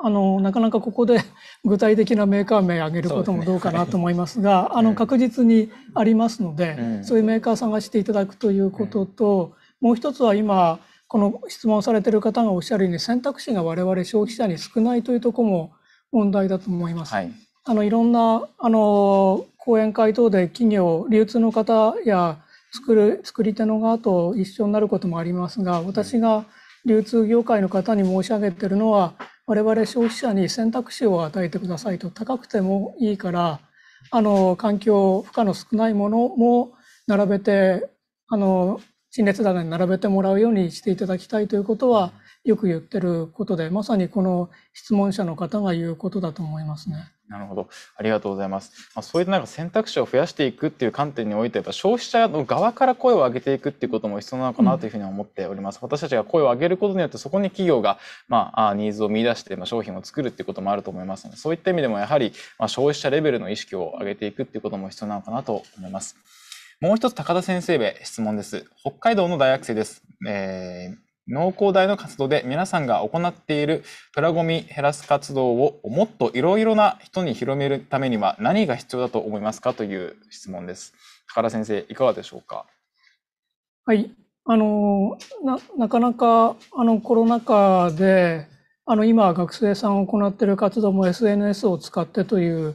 あのなかなかここで 具体的なメーカー名を挙げることもどうかなと思いますが、ねはい、あの確実にありますので、そういうメーカー探していただくということと、もう一つは今この質問されてる方がおっしゃるように選択肢が我々消費者に少ないというとこも問題だと思います。はい、あのいろんなあの講演会等で企業流通の方や作る作り手の側と一緒になることもありますが私が流通業界の方に申し上げてるのは我々消費者に選択肢を与えてくださいと高くてもいいからあの環境負荷の少ないものも並べてあの陳列棚に並べてもらうようにしていただきたいということはよく言ってることでまさにこの質問者の方が言うことだと思いますね。なるほどありがとうございます、まあ、そういったなんか選択肢を増やしていくっていう観点においてやっぱ消費者の側から声を上げていくっていうことも必要なのかなというふうに思っております、うん、私たちが声を上げることによってそこに企業が、まあ、ニーズを見出して、まあ、商品を作るっていうこともあると思いますのでそういった意味でもやはり、まあ、消費者レベルの意識を上げていくっていうことも必要なのかなと思います。もう一つ高田先生へ質問です。北海道の大学生です。えー、農工大の活動で皆さんが行っているプラゴミ減らす活動をもっといろいろな人に広めるためには何が必要だと思いますかという質問です。高田先生、いかがでしょうか。はい。あの、な、なかなか、あの、コロナ禍で、あの、今、学生さんを行っている活動も SNS を使ってという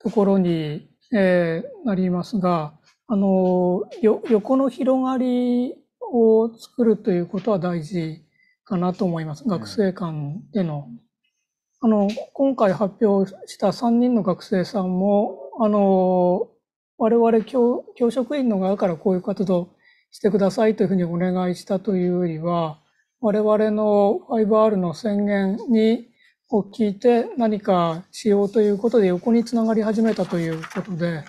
ところに、えー、なりますが、あの、よ、横の広がりを作るということは大事かなと思います。学生間での。あの、今回発表した3人の学生さんも、あの、我々教教職員の側からこういう活動してくださいというふうにお願いしたというよりは、我々の 5R の宣言にを聞いて何かしようということで横につながり始めたということで、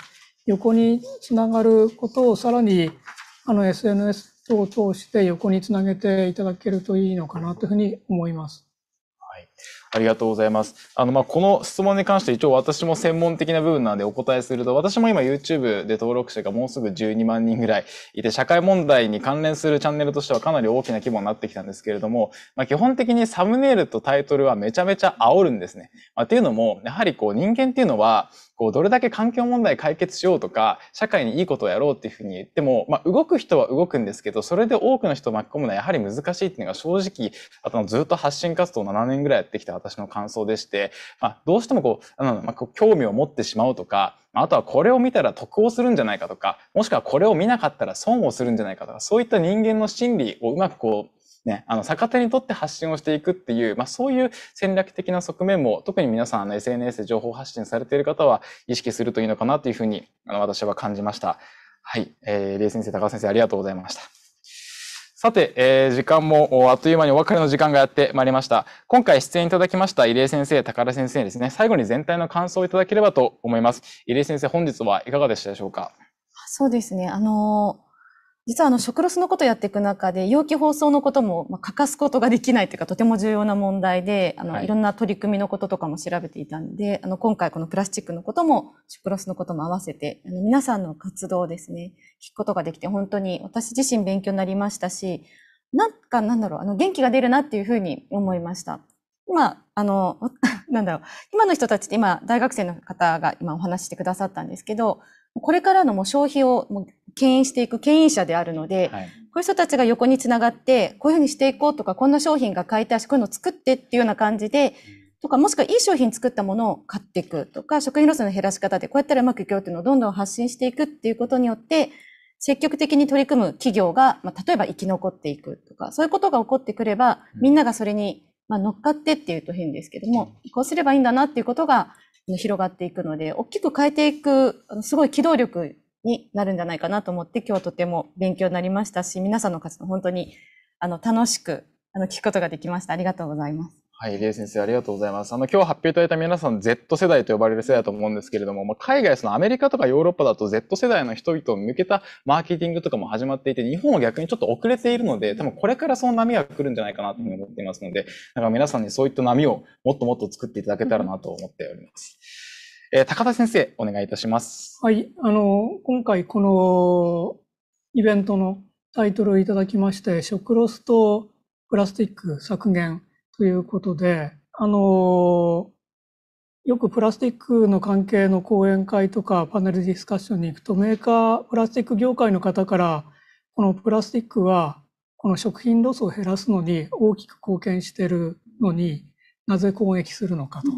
横につながることをさらにあの SNS を通して横につなげていただけるといいのかなというふうに思います。はい、ありがとうございます。あの、まあ、この質問に関して一応私も専門的な部分なんでお答えすると、私も今 YouTube で登録者がもうすぐ12万人ぐらいいて、社会問題に関連するチャンネルとしてはかなり大きな規模になってきたんですけれども、まあ、基本的にサムネイルとタイトルはめちゃめちゃ煽るんですね。まあ、っていうのも、やはりこう人間っていうのは、こう、どれだけ環境問題解決しようとか、社会にいいことをやろうっていうふうに言っても、まあ、動く人は動くんですけど、それで多くの人を巻き込むのはやはり難しいっていうのが正直、あとずっと発信活動を7年ぐらいやってきた私の感想でして、まあ、どうしてもこう、あの、まあ、興味を持ってしまうとか、あとはこれを見たら得をするんじゃないかとか、もしくはこれを見なかったら損をするんじゃないかとか、そういった人間の心理をうまくこう、ね、あの、逆手にとって発信をしていくっていう、まあ、そういう戦略的な側面も、特に皆さん、の、SNS で情報発信されている方は、意識するといいのかなというふうに、あの、私は感じました。はい。えー、りえ先生、高尾先生、ありがとうございました。さて、えー、時間もあっという間にお別れの時間がやってまいりました。今回出演いただきました入江先生、高田先生ですね、最後に全体の感想をいただければと思います。入江先生、本日はいかがでしたでしょうかそうですね。あのー実はあの食ロスのことをやっていく中で容器包装のことも欠かすことができないというかとても重要な問題であの、い、ろんな取り組みのこととかも調べていたんであの今回このプラスチックのことも食ロスのことも合わせてあの皆さんの活動をですね聞くことができて本当に私自身勉強になりましたしなんかなんだろうあの元気が出るなっていうふうに思いました。今、あの、なんだろう、今の人たちって今、大学生の方が今お話してくださったんですけど、これからのもう消費をもう牽引していく牽引者であるので、はい、こういう人たちが横につながって、こういうふうにしていこうとか、こんな商品が買いたいし、こういうのを作ってっていうような感じで、とか、もしくはいい商品作ったものを買っていくとか、食品ロスの減らし方でこうやったらうまくいくよっていうのをどんどん発信していくっていうことによって、積極的に取り組む企業が、まあ、例えば生き残っていくとか、そういうことが起こってくれば、みんながそれに、まあ、乗っかってっていうと変ですけども、こうすればいいんだなっていうことが広がっていくので、大きく変えていく、すごい機動力になるんじゃないかなと思って、今日とても勉強になりましたし、皆さんの活動本当にあの楽しくあの聞くことができました。ありがとうございます。はい、レイ先生、ありがとうございます。あの、今日発表いただいた皆さん、Z 世代と呼ばれる世代だと思うんですけれども、まあ、海外、そのアメリカとかヨーロッパだと Z 世代の人々を向けたマーケティングとかも始まっていて、日本は逆にちょっと遅れているので、多分これからその波が来るんじゃないかなというふうに思っていますので、だから皆さんにそういった波をもっともっと作っていただけたらなと思っております。えー、高田先生、お願いいたします。はい、あの、今回このイベントのタイトルをいただきまして、食ロスとプラスティック削減ということで、あの、よくプラスチックの関係の講演会とかパネルディスカッションに行くとメーカー、プラスチック業界の方からこのプラスチックはこの食品ロスを減らすのに大きく貢献しているのになぜ攻撃するのかと。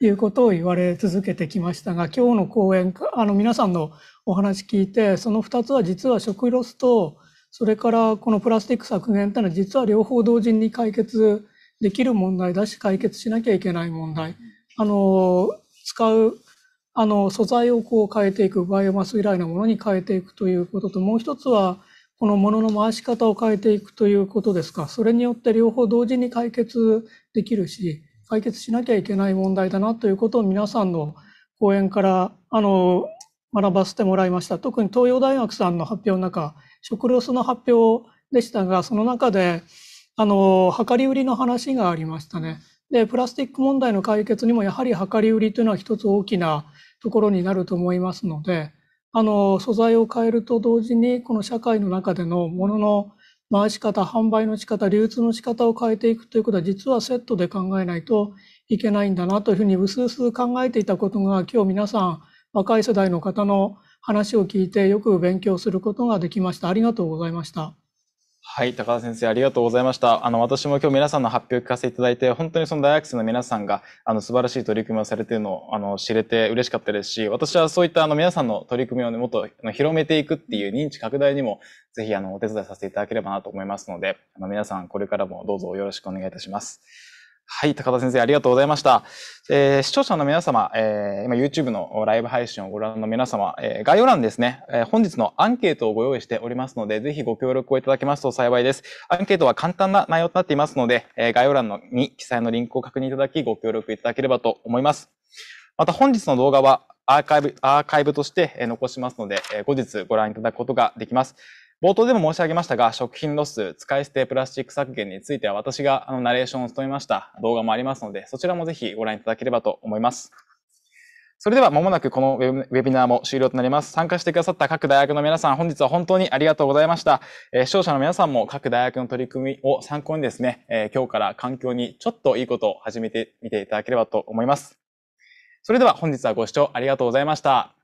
いうことを言われ続けてきましたが今日の講演あの皆さんのお話聞いてその2つは実は食ロスとそれからこのプラスチック削減というのは実は両方同時に解決できる問題だし解決しなきゃいけない問題あの使うあの素材をこう変えていくバイオマス由来のものに変えていくということともう一つはこのものの回し方を変えていくということですかそれによって両方同時に解決できるし解決しなきゃいけない問題だなということを皆さんの講演からあの学ばせてもらいました特に東洋大学さんの発表の中食料スの発表でしたがその中であの量り売りの話がありましたねでプラスチック問題の解決にもやはり量り売りというのは一つ大きなところになると思いますのであの素材を変えると同時にこの社会の中でのものの回し方、販売の仕方、流通の仕方を変えていくということは実はセットで考えないといけないんだなというふうにうすうす考えていたことが今日皆さん若い世代の方の話を聞いてよく勉強することができました。ありがとうございました。はい、高田先生、ありがとうございました。あの、私も今日皆さんの発表を聞かせていただいて、本当にその大学生の皆さんが、あの、素晴らしい取り組みをされているのを、あの、知れて嬉しかったですし、私はそういった、あの、皆さんの取り組みをね、もっと広めていくっていう認知拡大にも、ぜひ、あの、お手伝いさせていただければなと思いますので、あの、皆さん、これからもどうぞよろしくお願いいたします。はい、高田先生、ありがとうございました。えー、視聴者の皆様、えー、今 YouTube のライブ配信をご覧の皆様、えー、概要欄ですね、え本日のアンケートをご用意しておりますので、ぜひご協力をいただけますと幸いです。アンケートは簡単な内容となっていますので、え概要欄のに記載のリンクを確認いただき、ご協力いただければと思います。また本日の動画はアーカイブ、アーカイブとして残しますので、後日ご覧いただくことができます。冒頭でも申し上げましたが、食品ロス、使い捨てプラスチック削減については私があのナレーションを務めました動画もありますので、そちらもぜひご覧いただければと思います。それではまもなくこのウェビナーも終了となります。参加してくださった各大学の皆さん、本日は本当にありがとうございました。えー、視聴者の皆さんも各大学の取り組みを参考にですね、えー、今日から環境にちょっといいことを始めてみていただければと思います。それでは本日はご視聴ありがとうございました。